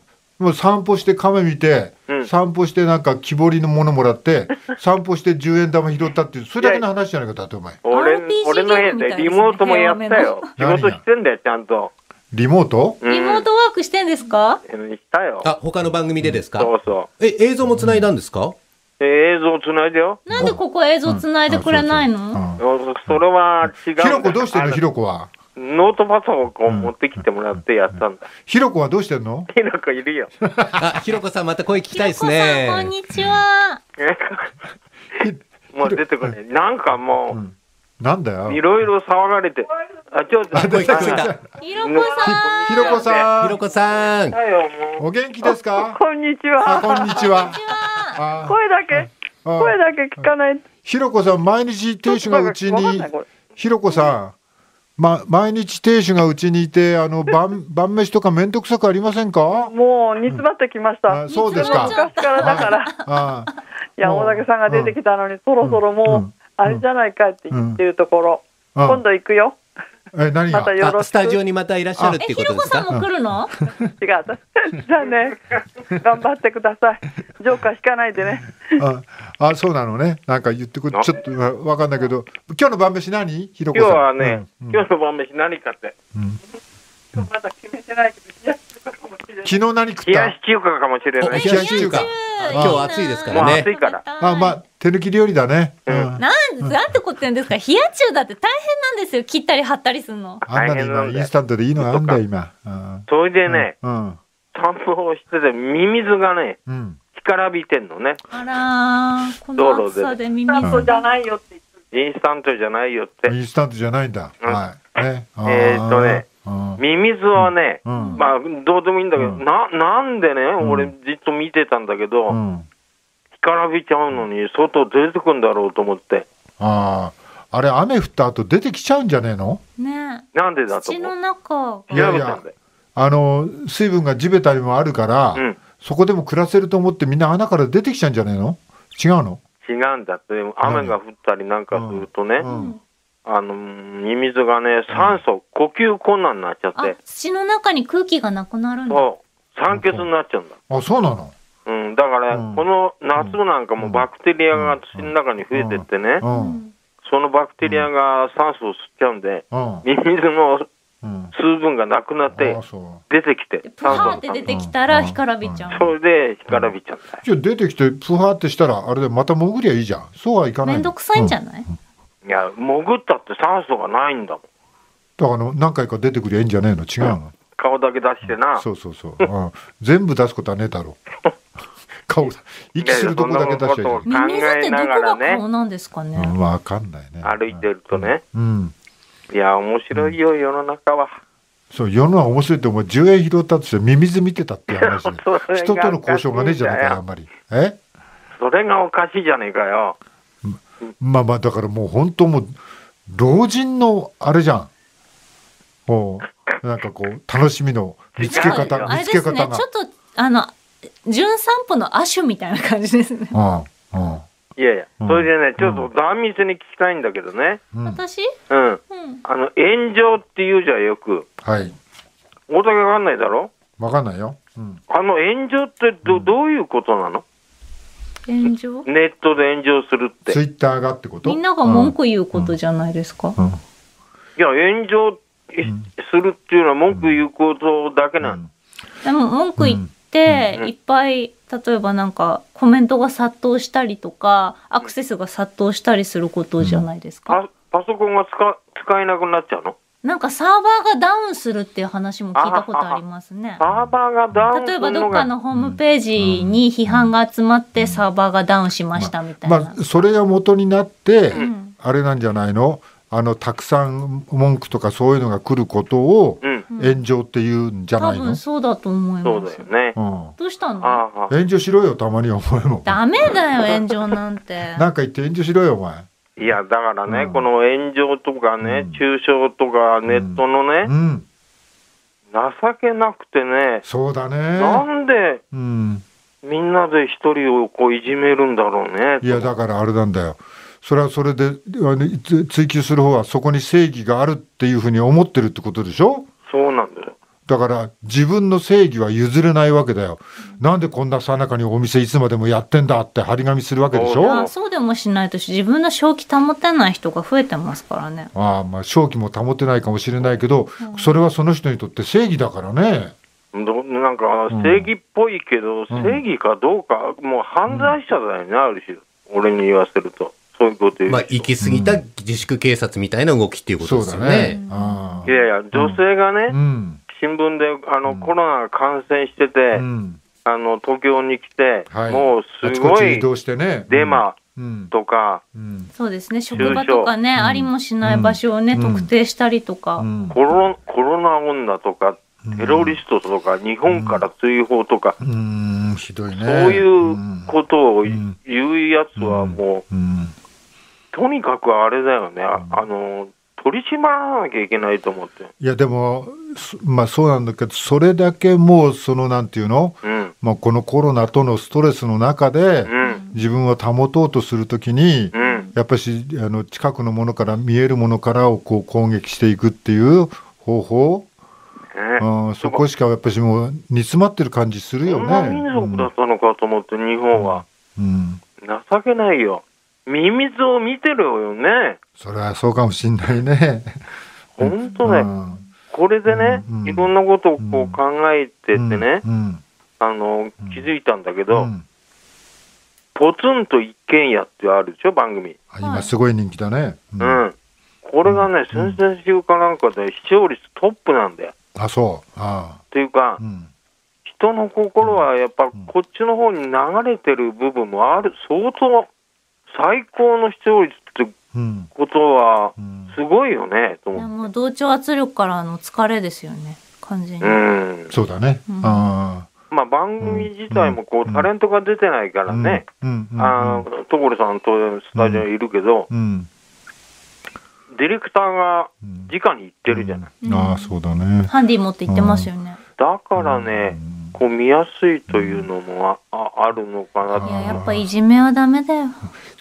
Speaker 3: う散歩して亀見て、うん散歩してなんか木彫りのものもらって、(laughs) 散歩して十円玉拾ったっていう、それだけの話じゃないか、だってお前。俺
Speaker 7: r p 俺の部屋でリモートもやったよ。仕ーム事してんだよ、ちゃんと。リモートリモー
Speaker 1: トワークしてんですか
Speaker 7: うんしたよ。あ、他の番組でですかそうそう。え、映像もつないだんです
Speaker 5: か映像つないでよ。
Speaker 1: なんでここ映像つないでくれないの、
Speaker 3: それは違う。ひろこどうしてんのひろこは。ノートパソコン持ってきてもらってやったんだ。ひろこはどうしてんのひろこいるよ。あ、ひろこさん
Speaker 7: また声聞きたいですね。こん
Speaker 5: にちは。もう出てこない。なんかもう、なんだよ。いろいろ騒がれて。あ、ちょっと。ひろこさん。
Speaker 3: ひろこさん。ひろこさん。お元気ですか。こんにちは。こんにちは。声だけ。声だけ聞かない。ひろこさん、毎日亭主がうちに。ひろこさん。ま、毎日亭主がうちにいて、あの晩晩飯とか面倒くさくありませんか。もう煮詰まってきました。そうですか。昔からだから。いや、大さんが出てきたのに、そろそろもう。あれじゃ
Speaker 9: ないかって言ってるところ、うんうん、今度行くよ。
Speaker 3: え何 (laughs) またよろしくスタジオにまたいらっしゃるってことですか。ひろこさんも来
Speaker 1: るの？違う。じゃあね、頑張って
Speaker 5: ください。ジョーカー引かないでね。
Speaker 3: あ、あそうなのね。なんか言ってくる。ちょっとわかんないけど、今日の晩飯何？ひろこさん。今日はね、
Speaker 5: うん、今日の晩飯何かって。うん、今日まだ決
Speaker 3: めてないけど。昨日何食った冷やし中華かもしれない。冷やし中華。今日暑いですからね。暑いから。あ、まあ、手抜き料理だね。うん、なん、
Speaker 1: なんてこと言うんですか。冷や中だって大変なんですよ。切ったり貼ったりするの。
Speaker 3: あんなに今、インスタントでいいのあんだ今。うん、それでね、うん、
Speaker 5: 散歩してて、ミミズがね、うん、干からびてんのね。
Speaker 1: あらこの暑さでミミズ。インスタントじゃないよって。
Speaker 5: インスタントじゃないよって。
Speaker 3: インスタントじゃないんだ。
Speaker 5: はい。ね、
Speaker 3: えー、っとね、
Speaker 5: ミミズはね、まあ、どうでもいいんだけど、な、なんでね、俺じっと見てたんだけど、からびちゃうのに、外出てくんだろうと思って。
Speaker 3: ああ。あれ雨降った後出てきちゃうんじゃねえの？
Speaker 5: ね。なんでだとの
Speaker 1: 中。
Speaker 5: いやいや。
Speaker 3: あの水分が地べたにもあるから、うん、そこでも暮らせると思ってみんな穴から出てきちゃうんじゃねえの？違うの？
Speaker 5: 違うんだって。雨が降ったりなんかするとね。うんうん、あのミミズがね酸素、呼吸困難になっちゃって
Speaker 1: 土の中に空気がなくなるん
Speaker 5: だそう酸欠になっちゃうんだ、
Speaker 3: あそうなの
Speaker 5: うん、だから、ねうん、この夏なんかもバクテリアが土の中に増えてってね、うん、そのバクテリアが酸素を吸っちゃうんで、ミミズの数分がなくなって、出てきて、プハーって出てき
Speaker 1: たら、干からびちゃう。そ
Speaker 5: れで、干からび
Speaker 3: ちゃう。じゃあ出てきて、プハーってしたら、あれでまた潜りゃいいじゃん。そうはいかない。めんどくさいんじ
Speaker 1: ゃな
Speaker 5: い、いや、潜ったって酸素がないんだもん。
Speaker 3: だから何回か出てくりゃいいんじゃねえの違うの、
Speaker 5: 顔だけ出してな。そうそ
Speaker 3: うそう。全部出すことはねえだろう。顔息するとこだけ出しちゃう、い考えながらね。
Speaker 1: なんですかね。
Speaker 3: わ、うん、かんない
Speaker 5: ね。歩いてるとね。うん。いや面白いよ、世の中は。
Speaker 3: そう世の中面白いってお前10円拾ったとしてミミズ見てたって話で
Speaker 5: (laughs) 人との交渉がねえじゃないかあんまりえそれがおかしいじゃねえかよ
Speaker 3: まあまあだからもう本当もう老人のあれじゃんもうなんかこう楽しみの見つけ方見つけ方が、ね、ちょっと
Speaker 1: あの純散歩の亜種みたいな感じですね。い
Speaker 3: やいや、
Speaker 5: それでね、ちょっと壇蜜に聞きたいんだけどね。私うん。あの、炎上って言うじゃん、よく。はい。大竹わかんないだろ
Speaker 3: わかんないよ。う
Speaker 5: ん。あの、炎上ってど、どういうことなの炎上ネットで炎上するっ
Speaker 3: て。ツイッターがってことみんな
Speaker 5: が文
Speaker 1: 句言うことじゃないですか。うん。い
Speaker 5: や、炎上するっていうのは文句言うことだけなの。
Speaker 1: でも、文句言っ、いっぱい例えばなんかコメントが殺到したりとかアクセスが殺到したりすること
Speaker 5: じゃないですか。パソコンが使えなくなっちゃうの
Speaker 1: なんかサーバーがダウンするっていう話も聞いたことあ
Speaker 5: りますね。サーバーがダウン例えばどっか
Speaker 1: のホームページに批判が集まってサーバーがダウンしましたみたい
Speaker 3: な。まあ、まあ、それが元になって、うん、あれなんじゃないのあのたくさん文句とかそういうのが来ることを、うん炎上っていうんじゃないの、うん、多分
Speaker 1: そうだと思います。そうだよね。うん、どうしたの
Speaker 3: 炎上しろよ、たまにお前も。
Speaker 1: ダメだよ、炎上なん
Speaker 3: て。(laughs) なんか言って炎上しろよ、お前。い
Speaker 5: や、だからね、うん、この炎上とかね、中傷とか、ネットのね、情けなくてね。そうだね。なんで、
Speaker 3: み
Speaker 5: んなで一人をこういじめるんだろうね。
Speaker 3: いや、だからあれなんだよ。それはそれで追求する方はそこに正義があるっていうふうに思ってるってことでしょそうなんだよ。だから自分の正義は譲れないわけだよ。なんでこんなさなかにお店いつまでもやってんだって張り紙するわけでしょあそ
Speaker 1: うでもしないと自分の正気保てない人が増えてますからね。
Speaker 3: ああまあ正気も保てないかもしれないけど、うん、それはその人にとって正義だからね。
Speaker 5: どなんか正義っぽいけど、うん、正義かどうか、もう犯罪者だよね、うん、ある種俺に言わせると。そういうことまあ、行き過ぎた
Speaker 7: 自粛警察みたいな動きっていうことですよね。う
Speaker 5: ん、ねいやいや、女性がね、うん、新聞であの、コロナが感染してて、あの東京に来て、はい、もうすごいデマ。とか、
Speaker 1: そうですね職場とかね、ありもしない場所をね、特定したりとか、
Speaker 5: コロコロナ女とかテロリストとか、日本から追放とか、うん、ひどいね、そういうことを言うやつはもう、うんとにかくあれだよね、あの取り締まらなきゃいけないと思って。
Speaker 3: いやでも、まあ、そうなんだけど、それだけもう、そのなんていうの、うん、まあ、このコロナとのストレスの中で、自分を保とうとするときに、うん、やっぱしあの近くのものから、見えるものからをこう攻撃していくっていう方法。ね、うん、そこしかやっぱしもう煮詰まってる感じするよね。んな民族
Speaker 5: だったのかと思って、日本は、情けないよ。ミミズを見てるよね。
Speaker 3: それはそうかもしんないね。
Speaker 5: (laughs) 本当ね、これでね、いろんなことをこう考えててね、あの気づいたんだけど、ポツンと一軒家ってあるでしょ、番組。
Speaker 3: 今すごい人気だね。うん。こ
Speaker 5: れがね、先々週かなんかで視聴率トップなんだよ。
Speaker 3: あ、そう。あ
Speaker 5: っていうか、人の心はやっぱこっちの方に流れてる部分もある、相当最高の視聴率ってことは、すごいよね、うん、とも
Speaker 1: う同調圧力からの疲れですよね、
Speaker 5: 完全に。うん、
Speaker 3: そうだね。うん、あ
Speaker 5: まあ、番組自体もこうタレントが出てないからね、あ所さんとスタジオにいるけど、ディレクターが直に行ってるじゃない。
Speaker 3: ああ、そうだね。
Speaker 1: ハンディ持って
Speaker 5: 行ってますよね。だからね、構見やすいというのもあ,、あるのかなとややっ
Speaker 1: ぱいじめはダメだよ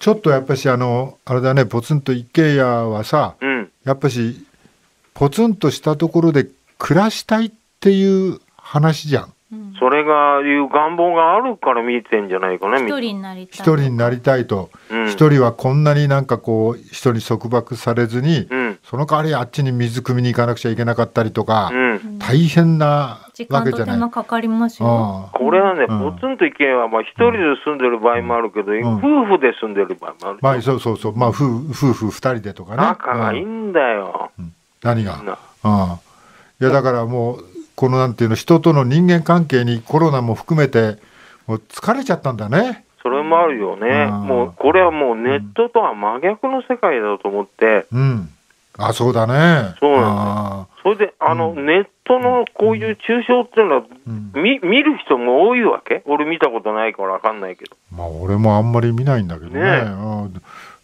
Speaker 3: ちょっとやっぱしあのあれだねポツンと一軒家はさ、うん、やっぱしポツンとしたところで暮らしたいっていう話じゃん、
Speaker 5: うん、それがいう願望があるから見えてんじゃないかね
Speaker 3: 一
Speaker 1: 人になりたい一人
Speaker 3: になりたいとうん、一人はこんなになんかこう人に束縛されずに、うん、その代わりあっちに水汲みに行かなくちゃいけなかったりとか、うん、大変な時間と手間
Speaker 1: かかりますよ。こ
Speaker 5: れはね、
Speaker 3: ポ
Speaker 1: ツンと一軒
Speaker 5: 家は、まあ、一人で住んでる場合もあるけど、夫婦で住んでる場合もあ
Speaker 3: る。まあ、そうそうそう、まあ、夫婦二人でとかね。仲がい
Speaker 5: いんだよ。
Speaker 3: 何が。いや、だからもう、このなんていうの、人との人間関係にコロナも含めて、もう疲れちゃったんだね。
Speaker 5: それもあるよね。もう、これはもうネットとは真逆の世界だと思って。
Speaker 3: うん。あそうだね。そうなんで
Speaker 5: す、それで、あの、うん、ネットのこういう抽象っていうのは、うん、見る人も多いわけ俺見たことないから分かんないけど。まあ、
Speaker 3: 俺もあんまり見ないんだけどね。ね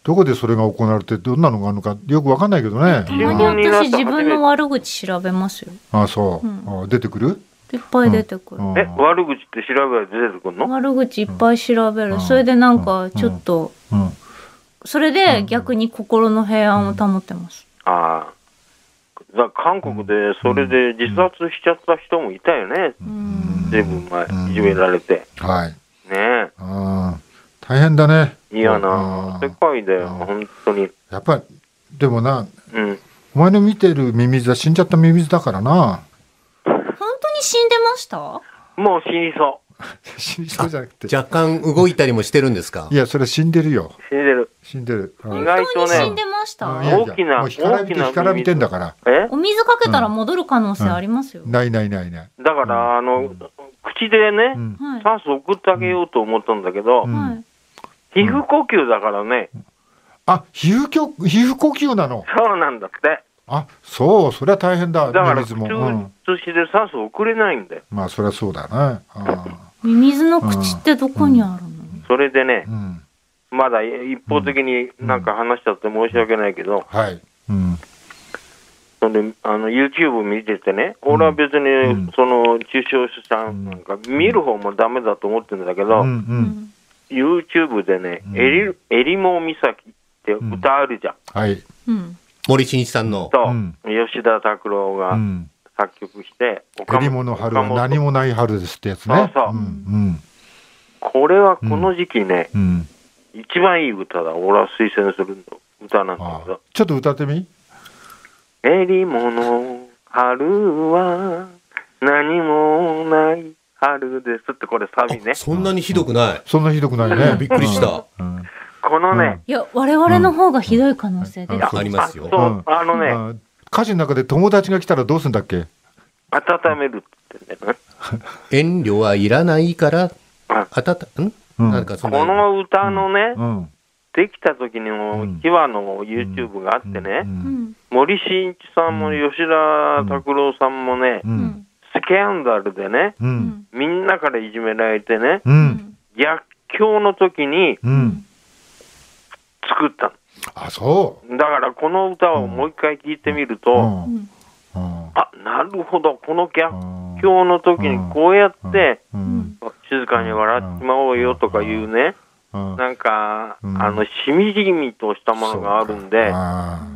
Speaker 3: どこでそれが行われてどんなのがあるのかよくわかんないけどね。たまに
Speaker 5: 私自
Speaker 1: 分の悪口調べますよ。
Speaker 3: あそう、うん、あ出てくる
Speaker 1: いっぱい出てくる。うん、
Speaker 3: え悪口って調べる出てくるの
Speaker 1: 悪口いっぱい調べる。うん、それでなんかちょっと、それで逆に心の平安を保ってます。
Speaker 5: ああ、韓国でそれで自殺しちゃった人もいたよね、ずいぶん前、いじめられて。はい、ね
Speaker 3: あ大変だね。
Speaker 5: 嫌な世界だよ、本当に。
Speaker 3: やっぱり、でもな、うん、お前の見てるミミズは死んじゃったミミズだからな。
Speaker 1: 本当に死んでましたもう死にそう。
Speaker 7: 死にそうじゃなくて。若干動いたりもしてるんですかいや、そ
Speaker 3: れ死んでるよ。死んでる。死んでる。意外とね。
Speaker 1: 死んでました。大きな、大
Speaker 3: きな。干からびてんだか
Speaker 5: ら。え
Speaker 1: お水かけたら戻る可能性あり
Speaker 3: ますよ。ないないないな
Speaker 5: い。だから、あの、口でね、酸素送ってあげようと思ったんだけど、皮膚呼吸だからね。
Speaker 3: あ、皮膚きょ、皮膚呼吸なのそうなんだって。あ、そう、それは大変だ。だから、普通、うん、で
Speaker 5: 酸素送れないんだよ。
Speaker 3: まあ、そりゃそうだな。あ
Speaker 1: ミミズの口ってどこにあるの、
Speaker 5: それでね、まだ一方的になんか話しちゃって申し訳ないけど、はい。うん。それあの YouTube 見ててね、俺は別に、その中小さんなんか見る方もダメだと思ってるんだけど、う
Speaker 4: ん
Speaker 5: YouTube でね、えりえりも岬って歌あるじ
Speaker 3: ゃん。はい。うん、森進一さんの。そ
Speaker 5: う、吉田拓郎が。うん作曲し
Speaker 3: て、春は何もない春ですってやつね。そうそう。う
Speaker 5: ん、これはこの時期ね、うん、一番いい歌だ。俺は推薦する歌なんだけど。
Speaker 3: ちょっと歌ってみ
Speaker 5: えりもの春は何もない春ですってこれサビね。そ
Speaker 3: んなにひどくない。そんなひどくないね。びっくりした。このね、
Speaker 1: いや我々の方がひどい可
Speaker 5: 能性で、ありますよ。あの
Speaker 3: ね、火事の中で友達が来たらどうするんだっけ温めるってね。遠慮はいらないから、あたん、
Speaker 4: うん、なんか
Speaker 5: その。この歌のね、できた時にも、秘話の YouTube があってね、森進一さんも吉田拓郎さんもね、スキャンダルでね、みんなからいじめられてね、逆境の時に作ったの。あそうだからこの歌をもう一回聴いてみると、うんうん、あなるほどこの逆境の時にこうやって、静かに笑ってしまおうよとかいうね、なんか、あのしみじみとしたものがあるんで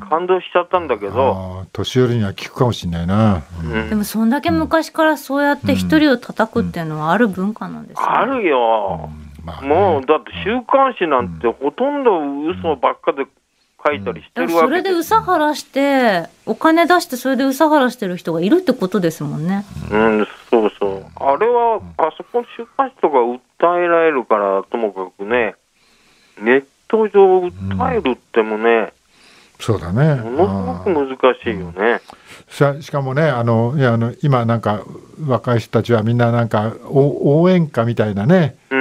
Speaker 5: 感動しちゃったんだけど
Speaker 3: 年寄りには効くかもしれないな、
Speaker 5: で
Speaker 4: も
Speaker 1: そんだけ昔からそうやって一人を叩くっていうのはある文化なんで
Speaker 5: すね、あるよ、まあね、もうだって週刊誌なんてほとんど嘘ばっかで書いたりしてるわけで、それ
Speaker 1: でうさはらしてお金出してそれでうさはらしてる人がいるってことで
Speaker 5: すもんねうんそうそうあれはあそこの週刊誌とか訴えられるからともかくねネット上訴えるってもね、うん、
Speaker 3: そうだねもの
Speaker 5: すごく難しいよね、
Speaker 3: うしかもねあのいやあの今なんか若い人たちはみんななんか応援歌みたいなね、う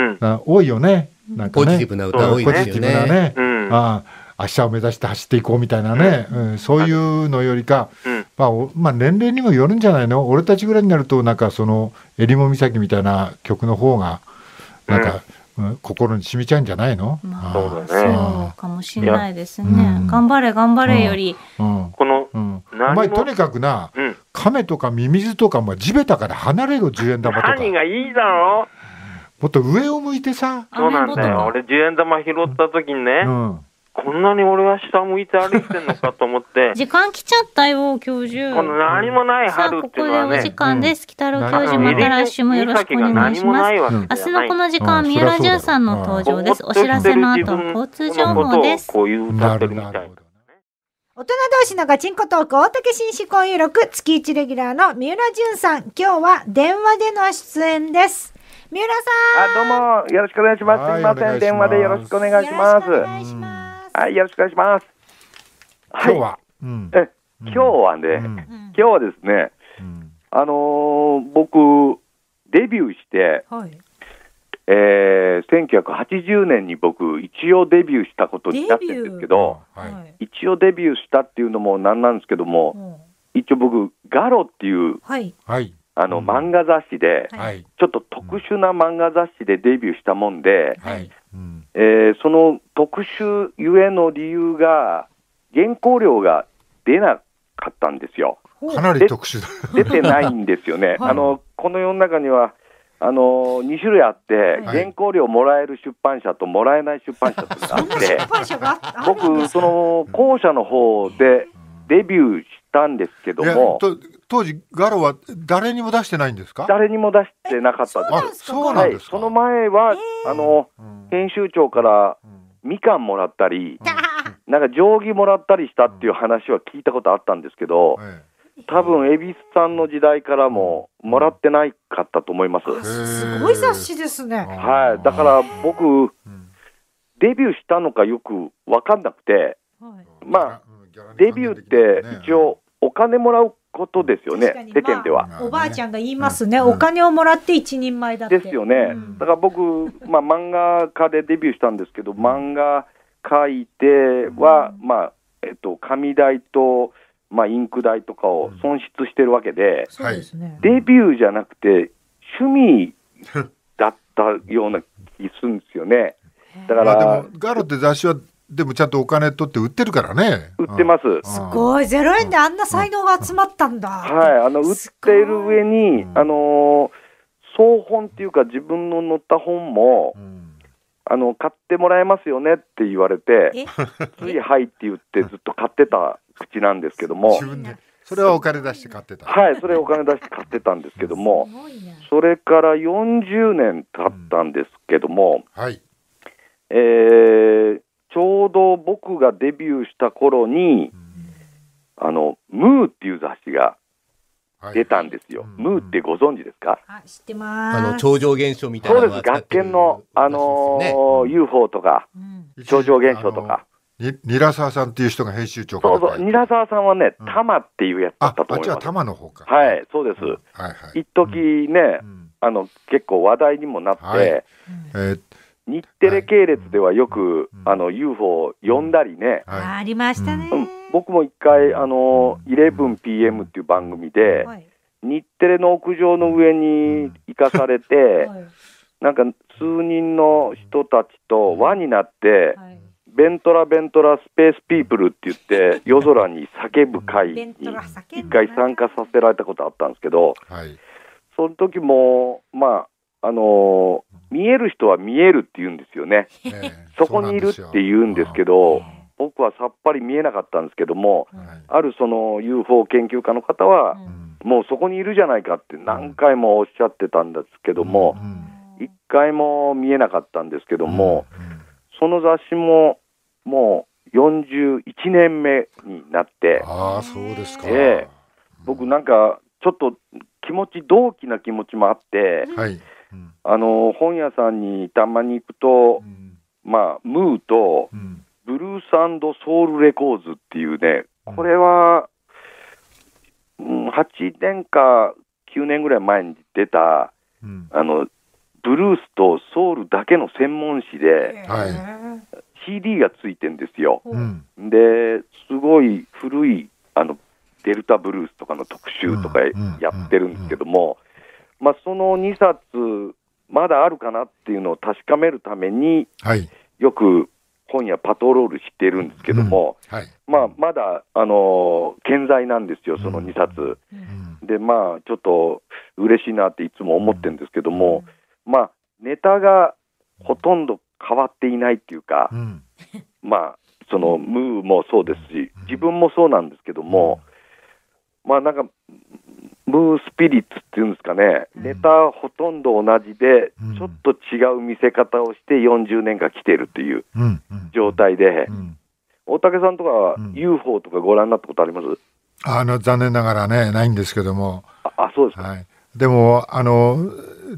Speaker 3: 多いよね。なんかね。ポジティブな歌多いですよね。ポジティブなね。うん、あ明日を目指して走っていこうみたいなね、うん、うん、そういうのよりか、まあ、まあ、年齢にもよるんじゃないの俺たちぐらいになるとなんかその襟裳岬みたいな曲の方がなんか、心に染みちゃうんじゃないの、まあ、そうか
Speaker 1: もしれないですね、頑張れ頑張れより、
Speaker 3: この、お前とにかくな、亀とかミミズとか、まあ、地べたから離れろ10円玉とか何がいいだろうもっと上を向い
Speaker 5: てさ。そうなんだよ。俺、十円玉拾った時にね、うん、こんなに俺は下向いて歩いてんのかと思って。(laughs) 時
Speaker 1: 間来ちゃったよ、教授。この何もな
Speaker 5: い春っていうのは、ね、ここでお時間で
Speaker 1: す。北郎教授、また来週もよろしくお願いします。明日のこの時間、三浦
Speaker 5: 淳さんの登場です。お知らせの後、交通情報です。こういう歌ってるみたい
Speaker 10: 大人同士のガチンコトーク、大竹紳士交友録、月1レギュラーの三浦淳さん。今日は電話での出演です。三浦さん。あ、どうも、
Speaker 5: よ
Speaker 9: ろしくお願いします。すみません、電話でよろしくお願いします。はい、よろしくお願いします。今日は、い、え、今日はね、今日はですね、あの僕、デビューして、えー、1980年に僕、一応デビューしたことになってるんですけど、はい、一応デビューしたっていうのもなんなんですけども、一応僕、ガロっていう、はい、あの、漫画雑誌で、ちょっと特殊な漫画雑誌でデビューしたもんで、はい、えー、その特殊ゆえの理由が、原稿料が出なかったんですよ。
Speaker 4: かなり特殊
Speaker 9: 出てないんですよね。(laughs) はい、あのこの世の中にはあの2種類あって、原稿料もらえる出版社ともらえない出版社ってのがあって、僕、その後者の方でデビューしったんですけども。
Speaker 3: 当時、ガロは誰にも出してないんですか
Speaker 9: 誰にも出してなかったです。そうなはい、
Speaker 3: その前は、
Speaker 9: あの、編集長からみかんもらったり、なんか定規もらったりしたっていう話は聞いたことあったんですけど、多分恵比寿さんの時代からももらってないかったと思います。すごい
Speaker 10: 雑誌ですね。
Speaker 9: はい、だから僕、デビューしたのかよく分かんなくて、まあ、デビューって一応お金もらうことですよね、世間では、ま
Speaker 10: あ、おばあちゃんが言いますね、うん、お金をもらって一人前だですよ
Speaker 9: ね、うん、だから僕、まあ、漫画家でデビューしたんですけど、漫画書いては、うん、まあえっと、紙代と、まあ、インク代とかを損失してるわけで、デビューじゃなくて、趣味だったような気
Speaker 3: するんですよね。だから、まあ、ガロって雑誌はでもちゃんとお金取って売ってるからね。売ってます。す
Speaker 10: ごい、ゼロ円であんな才能が集まったんだ。
Speaker 4: は
Speaker 3: い、あの、売ってい
Speaker 9: る上に、あの総本っていうか自分の載った本も、あの、買ってもらえますよねって言われて、ついはいって言ってずっと買ってた口なんですけども。
Speaker 3: それはお金出して買ってた。
Speaker 9: はい、それお金出して買ってたんですけども、それから40年経ったんですけども、はい。えー、ちょうど僕がデビューした頃に、あの、ムーっていう雑誌が出たんですよ。はい、ムーってご存知ですか、あ、知っ
Speaker 7: てます。あの、
Speaker 9: 超常現象みたいなそうです。学研の、あのーね、UFO とか、うん、超常現象とか。
Speaker 3: ニラサーさんっていう人が編集長そうそう、
Speaker 9: ニラサーさんはね、タマっていうやつだったと思います。あ、じゃあタの方か。はい、そうです。はいはい。一時ね、あの、結構話題にもなって。え日テレ系列ではよく、はい、あの UFO 呼んだりね、はい、ありましたね、うん、僕も一回あの 11PM っていう番組で、はい、日テレの屋上の上に行かされて、なんか数人の人たちと輪になって、ベントラベントラスペースピープルって言って夜空に叫ぶ会に一回参加させられたことあったんですけど、その時もまああのー、見える人は見えるって言うんですよね、(laughs) そこにいるって言うんですけど、僕はさっぱり見えなかったんですけども、はい、あるその UFO 研究家の方は、うん、もうそこにいるじゃないかって何回もおっしゃってたんですけども、一、うん、回も見えなかったんですけども、うん、その雑誌ももう41年目になって、
Speaker 4: あそうですか、
Speaker 9: 僕なんかちょっと気持ち、同期な気持ちもあって、あの本屋さんにたまに行くと、うん、まあ、ムーと、ブルースソウルレコーズっていうね、これは、うん、8年か9年ぐらい前に出た、あのブルースとソウルだけの専門誌で、はい、CD がついてんですよ。で、すごい古いあのデルタブルースとかの特集とかやってるんですけども、まあ、その2冊、まだあるかなっていうのを確かめるために、はい、よく本屋パトロールしているんですけども、うんはい、まあ、まだ、あのー、健在なんですよ、その2冊。うん、で、まあ、ちょっと嬉しいなっていつも思ってるんですけども、うん、まあ、ネタがほとんど変わっていないっていうか、まあ、そのムーもそうですし、自分もそうなんですけども、まあなんか、ムースピリッツっていうんですかね、ネタほとんど同じで、ちょっと違う見せ方をして40年間来てるっていう状態で、大竹さんとか UFO とかご覧になったことあります
Speaker 3: あの残念ながらね、ないんですけども。あそうですか、はい、でもあの、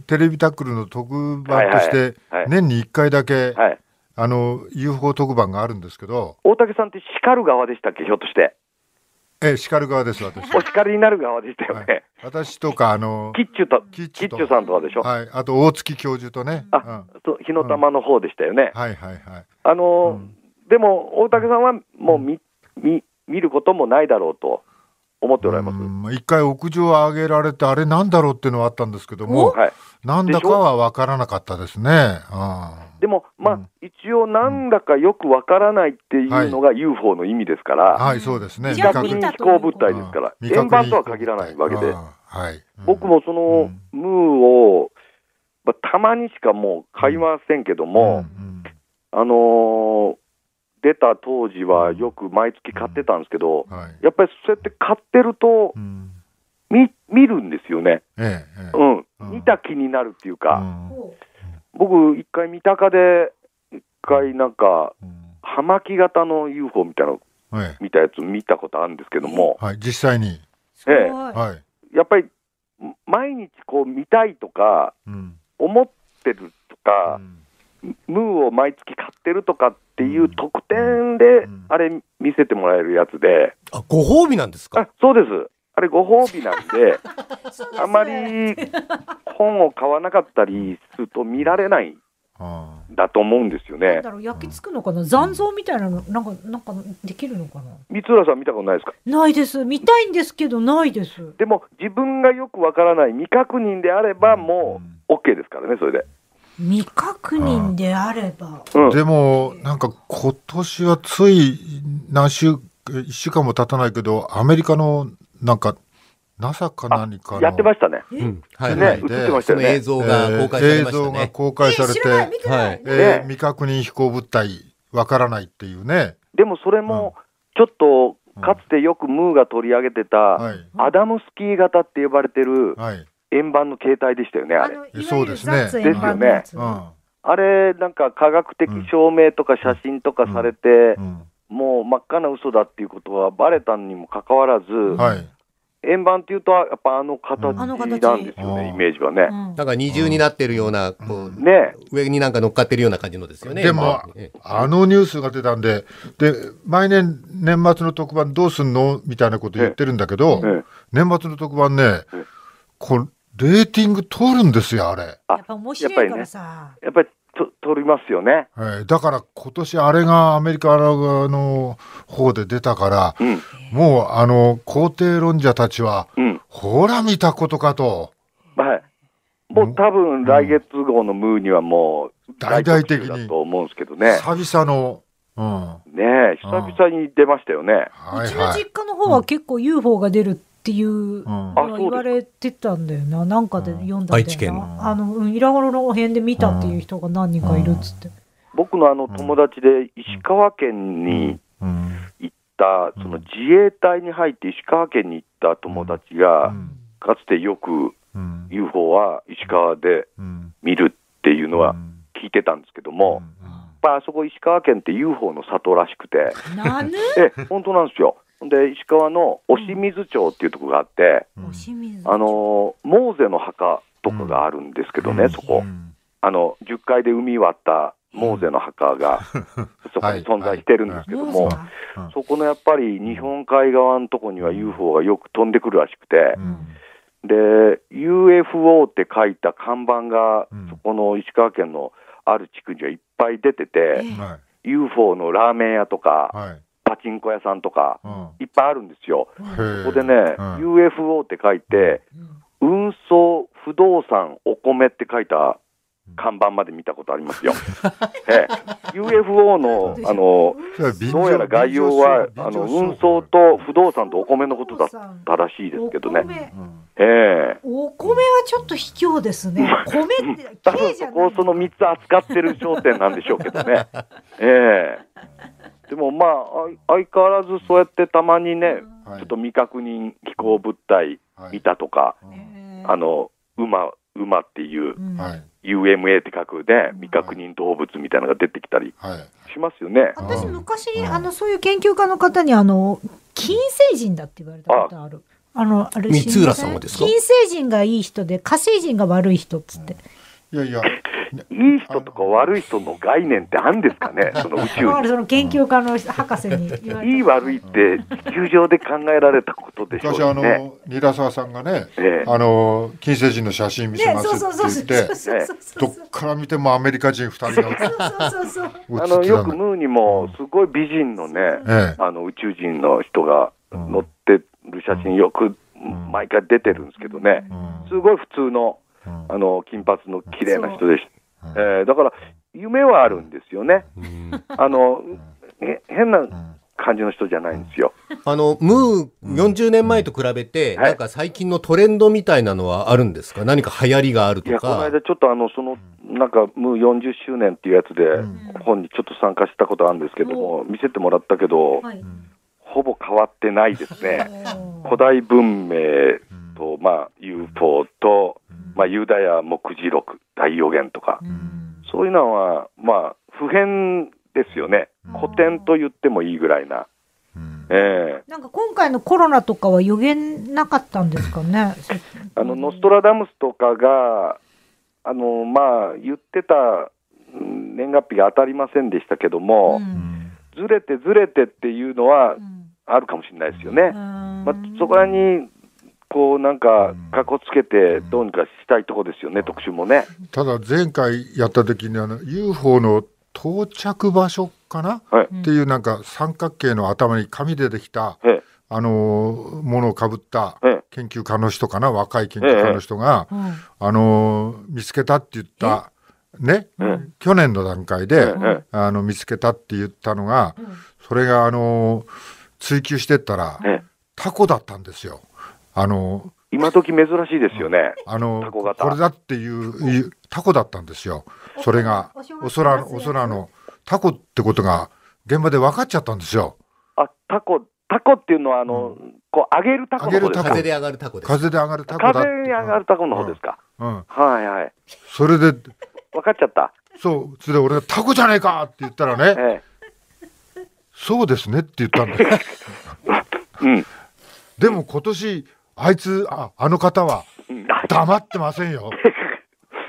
Speaker 3: テレビタックルの特番として、年に1回だけ、はい、あの UFO 特番があるんですけど。
Speaker 9: 大竹さんって叱る側でしたっけ、ひょっとして。
Speaker 3: え叱る側です、私。
Speaker 9: (laughs) お叱りになる側でしたよね。はい、
Speaker 4: 私
Speaker 3: とか、あのー、キ
Speaker 9: ッチュと、キッチュさんとかでしょ。はい。
Speaker 3: あと、大月教授とね。
Speaker 9: あ、うん、日の玉の方でしたよね。うん、はいはいはい。あのーうん、でも、大竹さんはもう見、
Speaker 3: 見、見ることもないだろうと。思っておられます一回屋上を上げられて、あれなんだろうっていうのはあったんですけども、はい、なんだかは分からなかったですね。
Speaker 9: でも、まあ、一応、なんだかよくわからないっていうのが UFO の意味ですか
Speaker 3: ら、はい、そうですね、未確認飛行物
Speaker 9: 体ですから、円盤とは限らないわけで、
Speaker 3: はい、
Speaker 9: うん、僕もその、ムーを、まあ、たまにしかもう買いませんけども、うんうん、あのー出た当時はよく毎月買ってたんですけど、うんはい、やっぱりそうやって買ってると、うん見、見るんですよね、えええ、うん、見た気になるっていうか、僕、一回、三鷹で、一回なんか、葉巻型の UFO みたいな見たやつ見たことあるんですけども、
Speaker 3: はい、実際に、
Speaker 9: ええはい、やっぱり毎日こう見たいとか、うん、思ってるとか、うんムーを毎月買ってるとかっていう特典で、あれ見せてもらえるやつで。あ、ご褒美なんですかそうです。あれご褒美なんで、(laughs) あまり本を買わなかったりすると見られない。だと思うんですよね。だ
Speaker 10: ろう焼き付くのかな、残像みたいなのなんかなんかできるのかな。
Speaker 9: 三浦さん見たことないですか。ないです。見たいんですけどないです。でも自分がよくわからない未確認であればもうオッケーですからねそれで。
Speaker 4: 未確
Speaker 3: 認であれば。でも、なんか今年はつい何週、1週間も経たないけど、アメリカのなんか、NASA か何かやってましたね。はい映像が公開され、映像が公開されて、未確認飛行物体、わからないっていうね。でもそれも、
Speaker 9: ちょっと、かつてよくムーが取り上げてた、アダムスキー型って呼ばれてる、はい円盤の形態でしたよね、あれ。
Speaker 3: そうですね。ですよね。うん、
Speaker 9: あれ、なんか科学的証明とか写真とかされて、もう真っ赤な嘘だっていうことはばれたにもかかわらず、はい、円盤っていうと、やっぱあの形なんですよね、イメージはね。な
Speaker 7: んか二重になってるような、う、ね、上になんか乗っかって
Speaker 3: るような感じのですよね。でも、あのニュースが出たんで、で、毎年、年末の特番どうすんのみたいなこと言ってるんだけど、年末の特番ね、こレーティング取るんですよ、あれ。やっ
Speaker 9: ぱ面白いからさ。やっぱり、ね、と取りますよね、
Speaker 3: えー、だから今年あれがアメリカの方で出たから、うん、もうあの肯定論者たちは、うん、ほら見たことかと。
Speaker 9: はい、もう多分来月号のムーにはもう
Speaker 3: 大々的
Speaker 9: にと思うんですけどね。
Speaker 3: 久々の。う
Speaker 9: ん、ねえ、久々に出ましたよね。
Speaker 3: うちの実
Speaker 10: 家の方は結構 UFO が出るって。っていう言われてたんだよな、なんかで読んだんだよな、あの、うん、イラゴロの辺で見たっていう人が何人かいるっ
Speaker 9: つって。僕のあの友達で石川県に行った、その自衛隊に入って石川県に行った友達が、かつてよく UFO は石川で見るっていうのは聞いてたんですけども、やっぱあそこ石川県って UFO の里らしくて、え本当なんですよ。で石川の押水町っていうとこがあって、うん、あのモーゼの墓とかがあるんですけどね、うん、そこ、うん、あの10階で海割ったモーゼの墓がそこに存在してるんですけども、はいはい、そこのやっぱり日本海側のとこには UFO がよく飛んでくるらしくて、で UFO って書いた看板が、そこの石川県のある地区にはいっぱい出てて、はー、UFO のラーメン屋とか、はいパチンコ屋さんとか、いっぱいあるんですよ。そ
Speaker 4: こで
Speaker 9: ね、UFO って書いて、運送、不動産、お米って書いた看板まで見たことありますよ。UFO (laughs) の、あの、どうやら概要は、あの、運送と不動産とお米のことだったらしいですけどね。お米はちょっと卑怯ですね。(laughs) 米って、多分そこをその3つ扱ってる商店なんでしょうけどね。(laughs) ええ。でもまあ相変わらずそうやってたまにね、ちょっと未確認飛行物体見たとか、はい、あの馬馬っていう、UMA って書くね、未確認動物みたいなのが出てきたりしますよね。はい、私
Speaker 10: 昔、あのそういう研究家の方にあの金星人だって言
Speaker 9: われたことある。
Speaker 10: あのあれ金星人がいい人で火星人が悪い人っつって。うん
Speaker 9: いやいや、(laughs) いい人とか悪い人の概念ってあるんですかね、その宇宙に。
Speaker 10: その研究家の博士に
Speaker 3: 言われ
Speaker 9: いい悪いって
Speaker 3: 地球上で考えられたことで
Speaker 9: しょうね。私あの
Speaker 3: ニラサワさんがね、ええ、あの金星人の写真見せますって言って、どっから見てもアメリカ人二人があのよく
Speaker 9: ムーにもすごい美人のね、ええ、あの宇宙人の人が乗ってる写真よく毎回出てるんですけどね、すごい普通の。あの金髪の綺麗な人でした、えー、だから夢はあるんですよね、あの変な感じの人じゃないん
Speaker 7: ですよ。あのムー40年前と比べて、なんか最近のトレンドみたいなのはあるんですか、何か流行りがあるとか。いやこの
Speaker 9: 間ちょっとあのそのなんかムー40周年っていうやつで、本にちょっと参加したことあるんですけども、見せてもらったけど、ほぼ変わってないですね。古代文明と、まあ、UFO と、まあ、ユダヤ目次録、大予言とか、そういうのは、まあ、普遍ですよね、古典と言ってもいいぐらいな。ん、えー、な
Speaker 10: んか今回のコロナとかは予言なかったんですかね。
Speaker 9: (laughs) あのノストラダムスとかがあの、まあ、言ってた年月日が当たりませんでしたけども、うん、ずれてずれてっていうのはあるかもしれないですよね。まあ、そこらにこうなんか、かこつけて、どうにかしたいとこですよね、うん、特集もね。
Speaker 3: ただ、前回やった時にあの UFO の到着場所かな、はい、っていうなんか三角形の頭に紙でできた、あのものをかぶった研究家の人かな、若い研究家の人が、あの見つけたって言った。ね、去年の段階で、あの見つけたって言ったのが、それがあの追求してったら、タコだったんですよ。あの
Speaker 9: 今時珍しいですよ
Speaker 3: ね。あのこれだっていうタコだったんですよ。それがお空のお空のタコってことが現場で分かっちゃったんですよ。あタコ
Speaker 9: タコっていうのはあの、うん、こう上げるタコの方風で上がるタコ風
Speaker 3: で上がるタコ風で上がるタコの方ですか。うん、うん、はいはい。それで分かっちゃった。そうそれで俺タコじゃねえかって言ったらね。ええ、そうですねって言ったんです。(laughs) うん。でも今年あいつ、ああの方は、黙ってませんよ。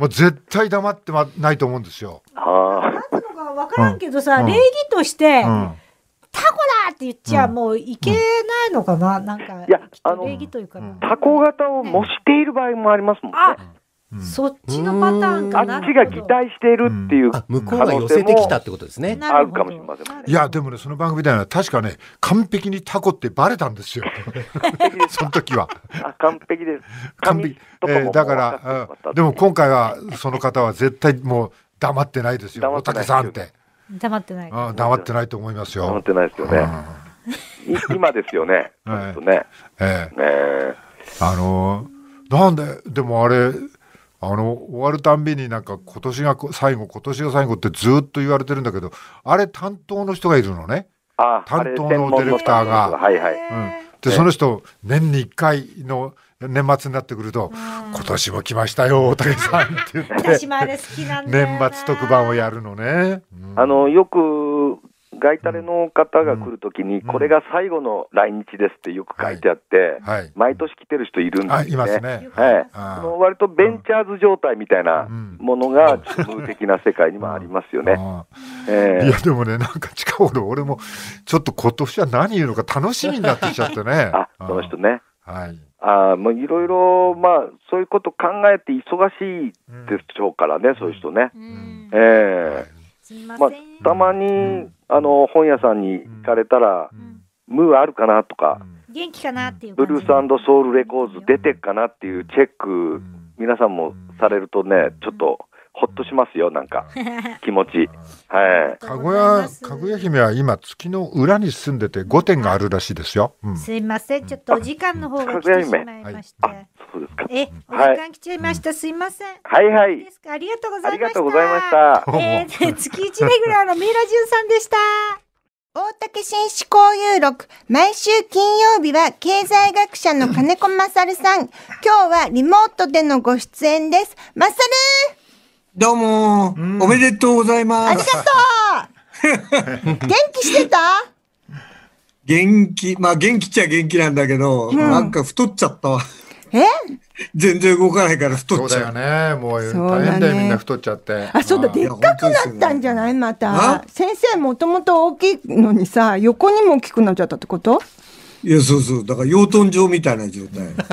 Speaker 3: もう絶対黙ってまないと思うんですよ。ああ。な
Speaker 10: んか分からんけどさ、うん礼儀として、うん。タコだって言っちゃ、もういけないのかな、なんか、いやきっと礼儀というかタコ型を模している場合も
Speaker 9: ありますもんね。あ、そっちのパターンかなあっちが期待しているっていう、うん、向こうが寄せてきたってことですねあるかもしれません、
Speaker 3: いやでもねその番組では確かね完璧にタコってバレたんですよ (laughs) その時は完璧です完璧、えー、だから、でも今回はその方は絶対もう黙ってないですよ大竹さんって黙ってないあ黙ってないと思いますよ黙ってないですよね、
Speaker 10: う
Speaker 9: ん、今ですよね
Speaker 3: (laughs) ねえー、えあのー、なんででもあれあの終わるたんびになんか今年が最後今年が最後ってずっと言われてるんだけどあれ担当の人がいるのね担当のディレクターが。はいはいうんで、その人、年に1回の年末になってくると、今年も来ましたよ、大竹さんって言って、年末特番をやるのね。
Speaker 9: あの、よく外タレの方が来るときに、これが最後の来日ですってよく書いてあって、毎年来てる人いるんですね。いますね。はい。の割とベンチャーズ状態みたいなものが、無的な世界にもありますよ
Speaker 3: ね。いや、でもね、なんか近頃、俺も、ちょっと今年は何言うのか楽しみになってきちゃってね。あ、その人ね。はい。
Speaker 9: あもういろいろ、まあ、そういうこと考えて忙しいでしょうからね、そういう人ね。ええまあ、たまにあの本屋さんに行かれたら、ムーあるかなとか、
Speaker 10: 元気かなっていうブル
Speaker 9: ースソウルレコーズ出てっかなっていうチェック、皆さんもされるとね、ちょっと。ほっとしますよ、なんか、気持ち。
Speaker 3: (laughs) はい。かぐや、かぐや姫は今、月の裏に住んでて、5点があるらしいですよ。うん、す
Speaker 10: いません、ちょっとお時間の方が来てしまい
Speaker 5: まして。そうですか。え、お時間来ち
Speaker 10: ゃいました。すいません。
Speaker 5: はいはい。で
Speaker 10: すか。ありがとうございました。
Speaker 5: ありがとうございました。えー、
Speaker 10: 月一レギュラーの三浦淳さんでした。大竹紳士交友録。毎週金曜日は経済学者の金子勝さん。今日はリモートでのご出演です。勝
Speaker 11: どうも、おめでとうございます。
Speaker 10: あ
Speaker 11: りがとう (laughs) 元気してた元気、まあ元気っちゃ元気なんだけど、うん、なんか太っちゃったわ。え全然動
Speaker 3: かないから太っちゃう。そうだよね。もう大変だよ、みんな太っちゃって。あ、
Speaker 11: そうだ、でっかくなったん
Speaker 10: じゃないまた。先生、もともと大きいのにさ、横にも大きくなっちゃったってこと
Speaker 11: いや、そうそう。だから養豚場みたいな状態。(laughs)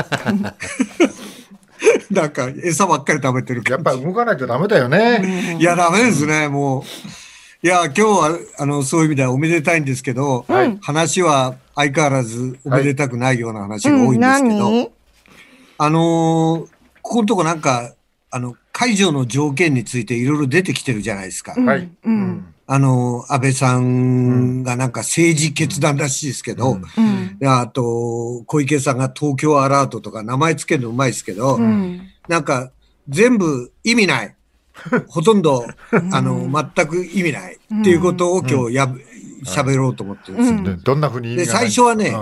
Speaker 11: なんか餌ばっかり食べてるやっぱ動かないとダメだよね。いや、ダメですね、もう。いや、今日は、あの、そういう意味ではおめでたいんですけど、はい、話は相変わらずおめでたくないような話が多いんですけど、はい、あのー、ここのとこなんか、あの、解除の条件についていろいろ出てきてるじゃないですか。はい。うん。あの、安倍さんがなんか政治決断らしいですけど、うん、あと、小池さんが東京アラートとか名前つけるのうまいですけど、うん、なんか全部意味ない。ほとんど、あの、全く意味ないっていうことを今日や、喋、うん、ろうと思ってるんですよ。
Speaker 3: どんなふうにで、最初はね、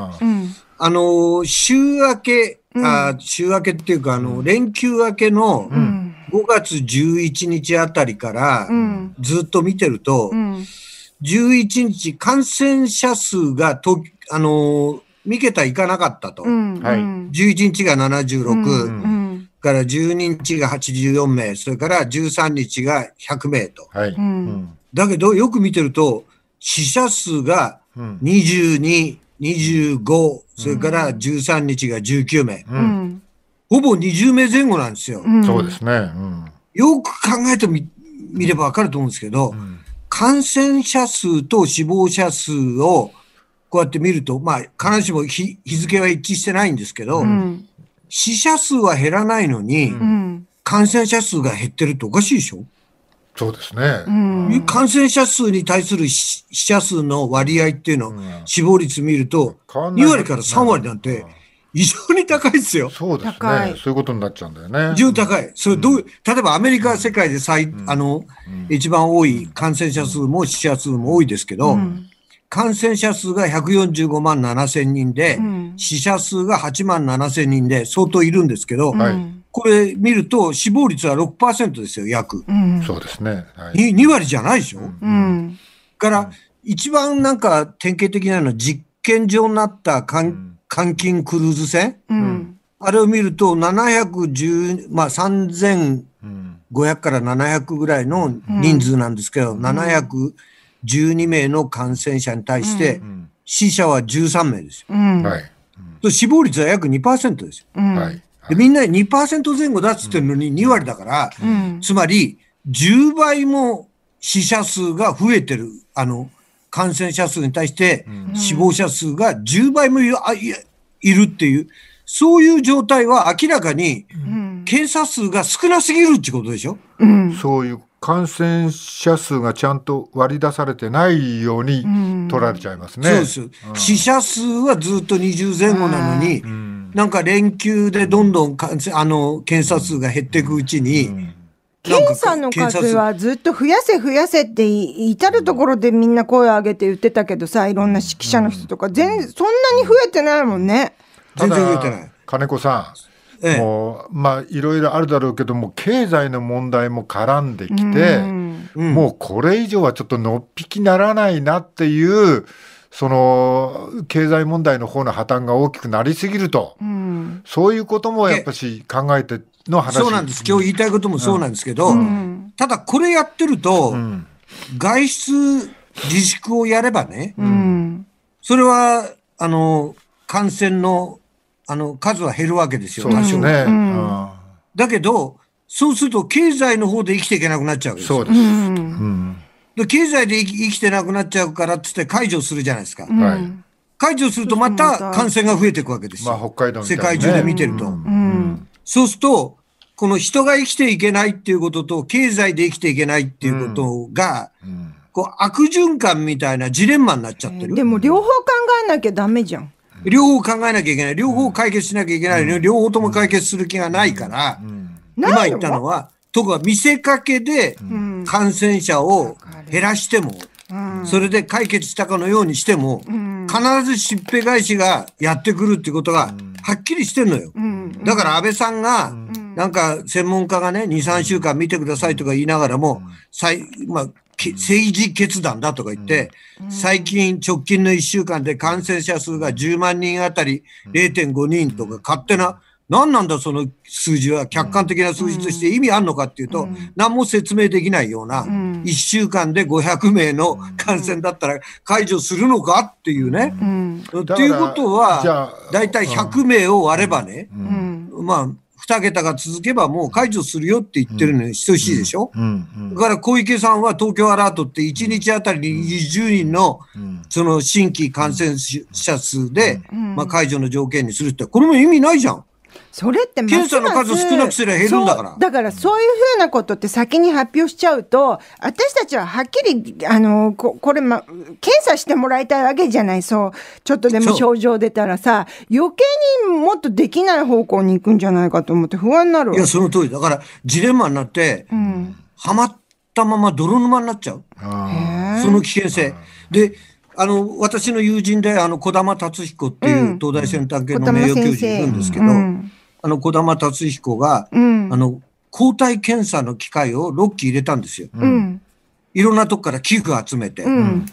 Speaker 11: あの、週明け、うん、あ週明けっていうか、あの、連休明けの5月11日あたりから、ずっと見てると、うん、11日感染者数がと、あの、3桁いかなかったと。うん、11日が76、うんから12日が84名、それから13日が100名と。はい、だけど、よく見てると、死者数が22、25、それから13日が19名。うん、ほぼ20名前後なんですよ。そうですね。よく考えてみればわかると思うんですけど、感染者数と死亡者数をこうやって見ると、まあ、必ずしも日付は一致してないんですけど、うん、死者数は減らないのに、うん、感染者数が減ってるっておかしいでしょそうですね、うん、感染者数に対する死者数の割合っていうの、うん、死亡率見ると、2割から3割なんて、異常に高いですよ。そうですね。そういうことになっちゃうんだよね。重高い。それどう、うん、例えばアメリカ世界で最、うん、あの、うん、一番多い感染者数も死者数も多いですけど、感染者数が145万7千人で、死者数が8万7千人で相当いるんですけど、はい、これ見ると死亡率は6%ですよ、約。そうですね。2割じゃないでしょ。うん、から、一番なんか典型的なのは実験場になった監禁クルーズ船。うん、あれを見ると、710、まあ3 500から700ぐらいの人数なんですけど、712名の感染者に対して、死者は13名ですよ。うんはい、死亡率は約2%ですよ。はいでみんな2%前後だっつってるのに2割だから、うん、つまり10倍も死者数が増えてる、あの、感染者数に対して死亡者数が10倍もい,、るっていう、そういう状態は明らかに
Speaker 3: 検査数が少なすぎるってことでしょ、うん、そういう感染者数がちゃんと割り出されてないように取られちゃいますね。うん、そうです、うん、死者数はずっと20前後なのに、なんか連休でどんどんかあの検
Speaker 11: 査数が減っていくうちに、うん検査の数は
Speaker 10: ずっと増やせ増やせって至る所でみんな声を上げて言ってたけどさいろんな指揮者の人とか全そんなに増えてないもんね。
Speaker 3: 全然増えてない金子さん、ええ、もうまあいろいろあるだろうけども経済の問題も絡んできて、うん、もうこれ以上はちょっとのっぴきならないなっていう。その経済問題の方の破綻が大きくなりすぎると、うん、そういうこともやっぱし考えての話そうなんで
Speaker 11: す、今日言いたいこともそうなんですけど、うん、
Speaker 3: ただこれやってると、うん、
Speaker 11: 外出自粛をやればね、それはあの感染のあの数は減るわけですよ、多少。ねだけど、そうすると経済の方で生きていけなくなっちゃうわけですよ。そうです、うんで経済で生きてなくなっちゃうからっつって解除するじゃないですか。はい、解除するとまた感染が増えていくわけですよ。まあ、北海道、ね、世界中で見てると。うん、そうすると、この人が生きていけないっていうことと、経済で生きていけないっていうことが、こう悪循環みたいなジレンマになっちゃって
Speaker 8: る。でも両方考えなきゃダメじゃん。
Speaker 11: 両方考えなきゃいけない。両方解決しなきゃいけないのに、両方とも解決する気がないから、今言ったのは、とか見せかけで、うん感染者を減らしても、それで解決したかのようにしても、必ずしっぺ返しがやってくるってことが、はっきりしてんのよ。だから安倍さんが、なんか専門家がね、2、3週間見てくださいとか言いながらも、最まあ、政治決断だとか言って、最近直近の1週間で感染者数が10万人あたり0.5人とか勝手な何なんだその数字は客観的な数字として意味あるのかっていうと、何も説明できないような、1週間で500名の感染だったら解除するのかっていうね。っていうことは、大体100名を割ればね、まあ、2桁が続けばもう解除するよって言ってるのに等しいでしょ、だから小池さんは東京アラートって1日あたりに20人のその新規感染者数で、まあ、解除の条件にするって、これも意味ないじゃん。それって検査の数少なくすれば減るんだから。だ
Speaker 10: からそういうふうなことって先に発表しちゃうと、私たちははっきり、あの、ここれ、ま、検査してもらいたいわけじゃない。そう。ちょっとでも症状
Speaker 8: 出たらさ、余計にもっとできない方向に行くんじゃないかと思って不安になるいや、
Speaker 11: その通り。だから、ジレンマになって、うん、はまったまま泥沼になっちゃう。その危険性。で、あの、私の友人で、あの、小玉達彦っていう東大先端系の名誉教授いるんですけど、うんうんあの、児玉達彦が、うん、あの、抗体検査の機械を6機入れたんですよ。うん、いろんなとこから寄付集めて、うん、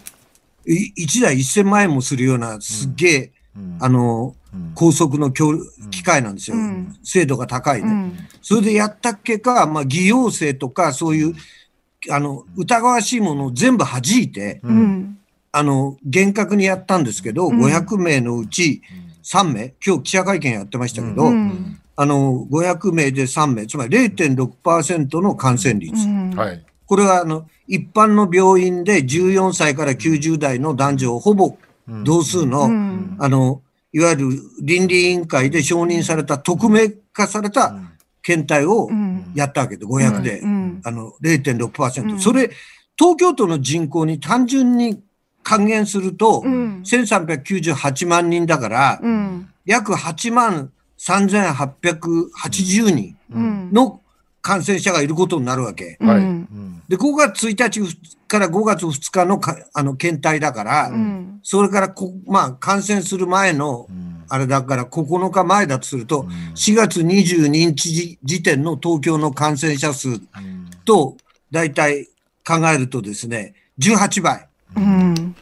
Speaker 11: 1台1000万円もするような、すっげえ、うん、あの、高速の機械なんですよ。精度が高いね。それでやった結果、まあ、偽陽性とか、そういう、あの、疑わしいものを全部弾いて、あの、厳格にやったんですけど、500名のうち、3名、今日記者会見やってましたけど、うん、あの500名で3名、つまり0.6%の感染率。これはあの一般の病院で14歳から90代の男女をほぼ同数の,、あのいわゆる倫理委員会で承認された匿名化された検体をやったわけで、500で、うん、あの0.6%、うん、それ東京都の人口に単純に還元すると、1398万人だから、約8万3880人の感染者がいることになるわけ。で、5月1日から5月2日のかあの検体だから、それからこ、まあ、感染する前の、あれだから9日前だとすると、4月22日時点の東京の感染者数と大体考えるとですね、18倍。うん。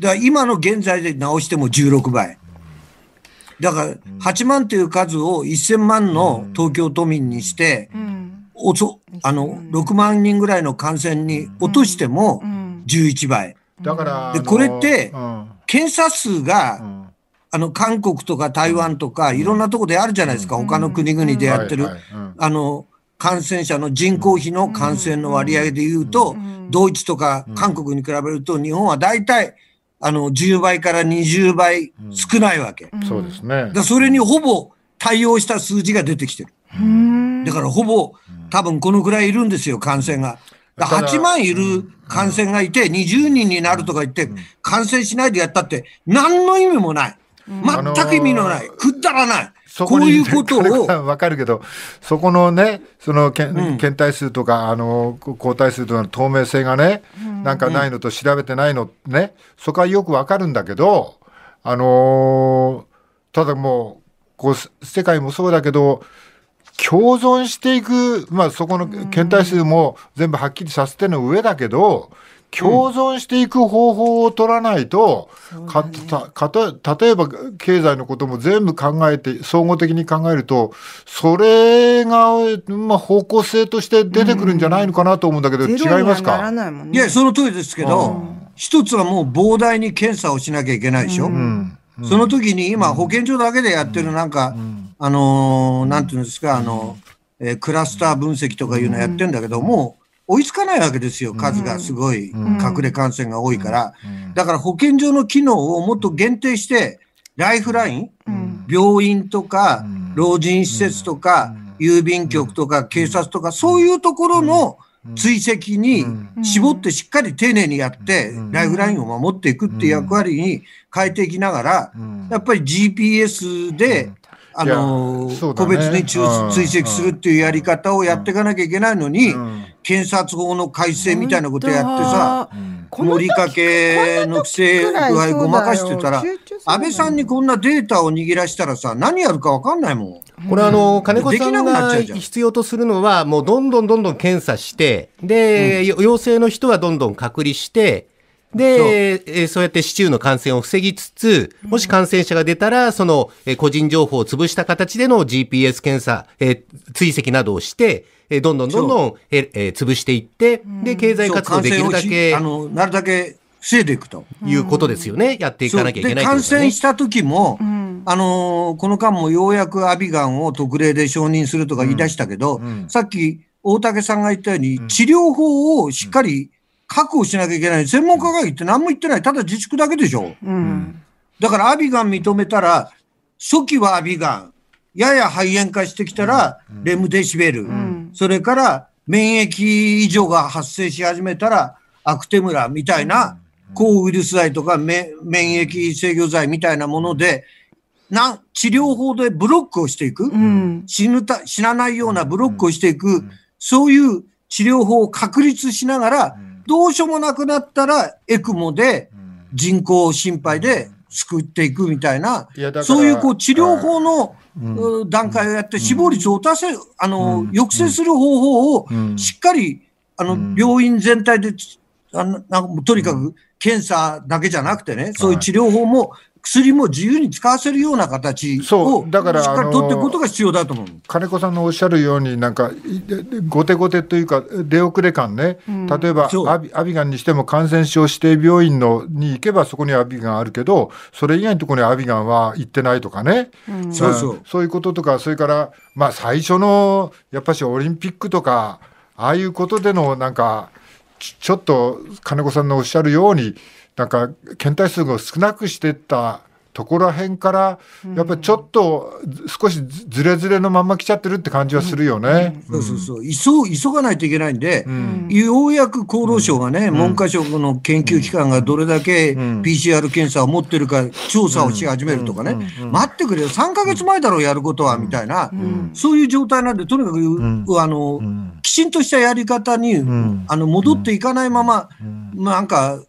Speaker 11: だ今の現在で直しても16倍。だから、8万という数を1000万の東京都民にして、うん、あの6万人ぐらいの感染に落としても11倍。
Speaker 3: だから、でこれって、
Speaker 11: 検査数が、あの韓国とか台湾とかいろんなとこであるじゃないですか、他の国々でやってる。あの感染者の人口比の感染の割合で言うと、ドイツとか韓国に比べると日本は大体あの10倍から20倍少ないわけ。
Speaker 3: そうですね。
Speaker 11: だそれにほぼ対応した数字が出てきてる。だからほぼ多分このぐらいいるんですよ、感染が。8万いる感染がいて、20人になるとか言って、感染しないでやったって、何の意味もない。全く意味のない。くだらない。
Speaker 3: こういうことを。わかるけど、そこのね、その検体数とか、あの、抗体数とかの透明性がね、なんかないのと調べてないのね、そこはよくわかるんだけど、あのー、ただもう、こう、世界もそうだけど、共存していく、まあそこの検体数も全部はっきりさせての上だけど、うん共存していく方法を取らないと、うんかかた例えば経済のことも全部考えて総合的に考えるとそれが、まあ、方向性として出てくるんじゃないのかなと思うんだけど、うん、違いますか、ね、いやそ
Speaker 11: の通りですけど、一つはもう膨大に検査をしなきゃいけないでしょ。うんその時に今保健所だけでやってるなんか、あのなんていうんですか、あのえクラスター分析とかいうのやってるんだけど、も追いつかないわけですよ、数がすごい、隠れ感染が多いから。だから保健所の機能をもっと限定して、ライフライン、病院とか、老人施設とか、郵便局とか、警察とか、そういうところの追跡に絞ってしっかり丁寧にやって、ライフラインを守っていくって役割に変えていきながら、やっぱり GPS であの、個別に追跡するっていうやり方をやっていかなきゃいけないのに、検察法の改正みたいなことやってさ、盛りかけの規制具合ごまかしてたら、安倍さんにこんなデータを握らしたらさ、何やるか分かんないもん。これあの、金子さんが必
Speaker 7: 要とするのは、もうどんどんどんどん検査して、で、うん、陽性の人はどんどん隔離して、で、えー、そうやって市中の感染を防ぎつつ、もし感染者が出たら、その、えー、個人情報を潰した形での GPS 検査、えー、追跡などをして、えー、どんどんどんどん、ええー、潰していっ
Speaker 11: て、で、経済活動できるだけ。あの、なるだけ
Speaker 7: 防いでいくと。いうことですよね。やっていかなきゃいけない、ね、感染し
Speaker 11: た時も、うん、あのこの間もようやくアビガンを特例で承認するとか言い出したけど、うんうん、さっき大竹さんが言ったように、治療法をしっかり、確保しなきゃいけない。専門家会議って何も言ってない。ただ自粛だけでしょ。うん、だからアビガン認めたら、初期はアビガン、やや肺炎化してきたら、レムデシベル、うん、それから免疫異常が発生し始めたら、アクテムラみたいな、抗ウイルス剤とか免疫制御剤みたいなもので、な治療法でブロックをしていく、うん、死ぬた死なないようなブロックをしていく、そういう治療法を確立しながら、どうしようもなくなったら、エクモで、人工心肺で救っていくみたいな、そういうこう治療法の、段階をやって、死亡率を落とせ、あの、抑制する方法を、しっかり、あの、病院全体で、あのなんかとにかく検査だけじゃなくてね、そういう治療法も薬も自由に
Speaker 3: 使わせるような形をしっかり取っていくことが必要だと思う金子さんのおっしゃるように、なんか、後手後手というか、出遅れ感ね、うん、例えばアビアビガンにしても感染症指定病院のに行けば、そこにアビガンあるけど、それ以外のところにアビガンは行ってないとかね、そうそうそういうこととか、それから、まあ、最初のやっぱしオリンピックとか、ああいうことでのなんか、ちょっと金子さんのおっしゃるように、なんか検体数を少なくしてったところらへんからやっぱりちょっと少しずれずれのまま来ちゃってるって感じはするよね。そうそうそう急がないといけないんで、うん、ようやく厚労省がね、うん、文
Speaker 11: 科省の研究機関がどれだけ PCR 検査を持ってるか調査をし始めるとかね、待ってくれよ3か月前だろうやることはみたいな、うん、そういう状態なんでとにかく、あのきちんとしたやり方に、あの戻っていかないまま、まあ、なんか。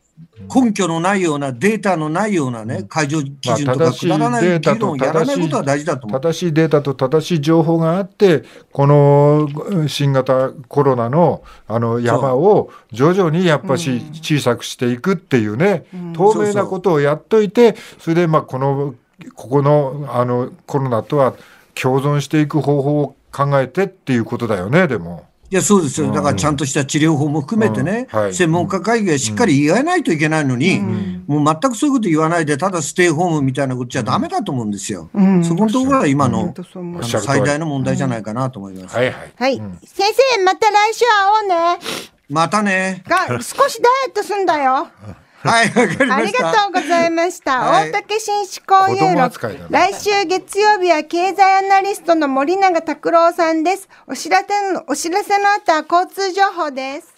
Speaker 11: 根拠のないようなデータのないようなね、会場基準とかくだらない議論をやらないことは
Speaker 3: 大事だと思う、正しいデータと正しい情報があって、この新型コロナのあの山を徐々にやっぱし小さくしていくっていうね、透明なことをやっといて、それでまあこの、ここのあのコロナとは共存していく方法を考えてっていうことだよね、でも。いや、そうですよ。だからちゃんとした治療法も含めてね、専門家会議
Speaker 11: はしっかり言えないといけないのに、もう全くそういうこと言わないで、ただステイホームみたいなことじゃだめだと思うんですよ。そこのところが今の,、最大の問題じゃないかなと思います。はい、
Speaker 10: はい、先生、また来週会おうね。
Speaker 11: またね。が少
Speaker 10: しダイエットすんだよ。は
Speaker 11: い、わかりました。ありがと
Speaker 10: うございました。はい、大竹紳士交友録。来週月曜日は経済アナリストの森永卓郎さんです。お知らせの、お知らせの後は交通情報です。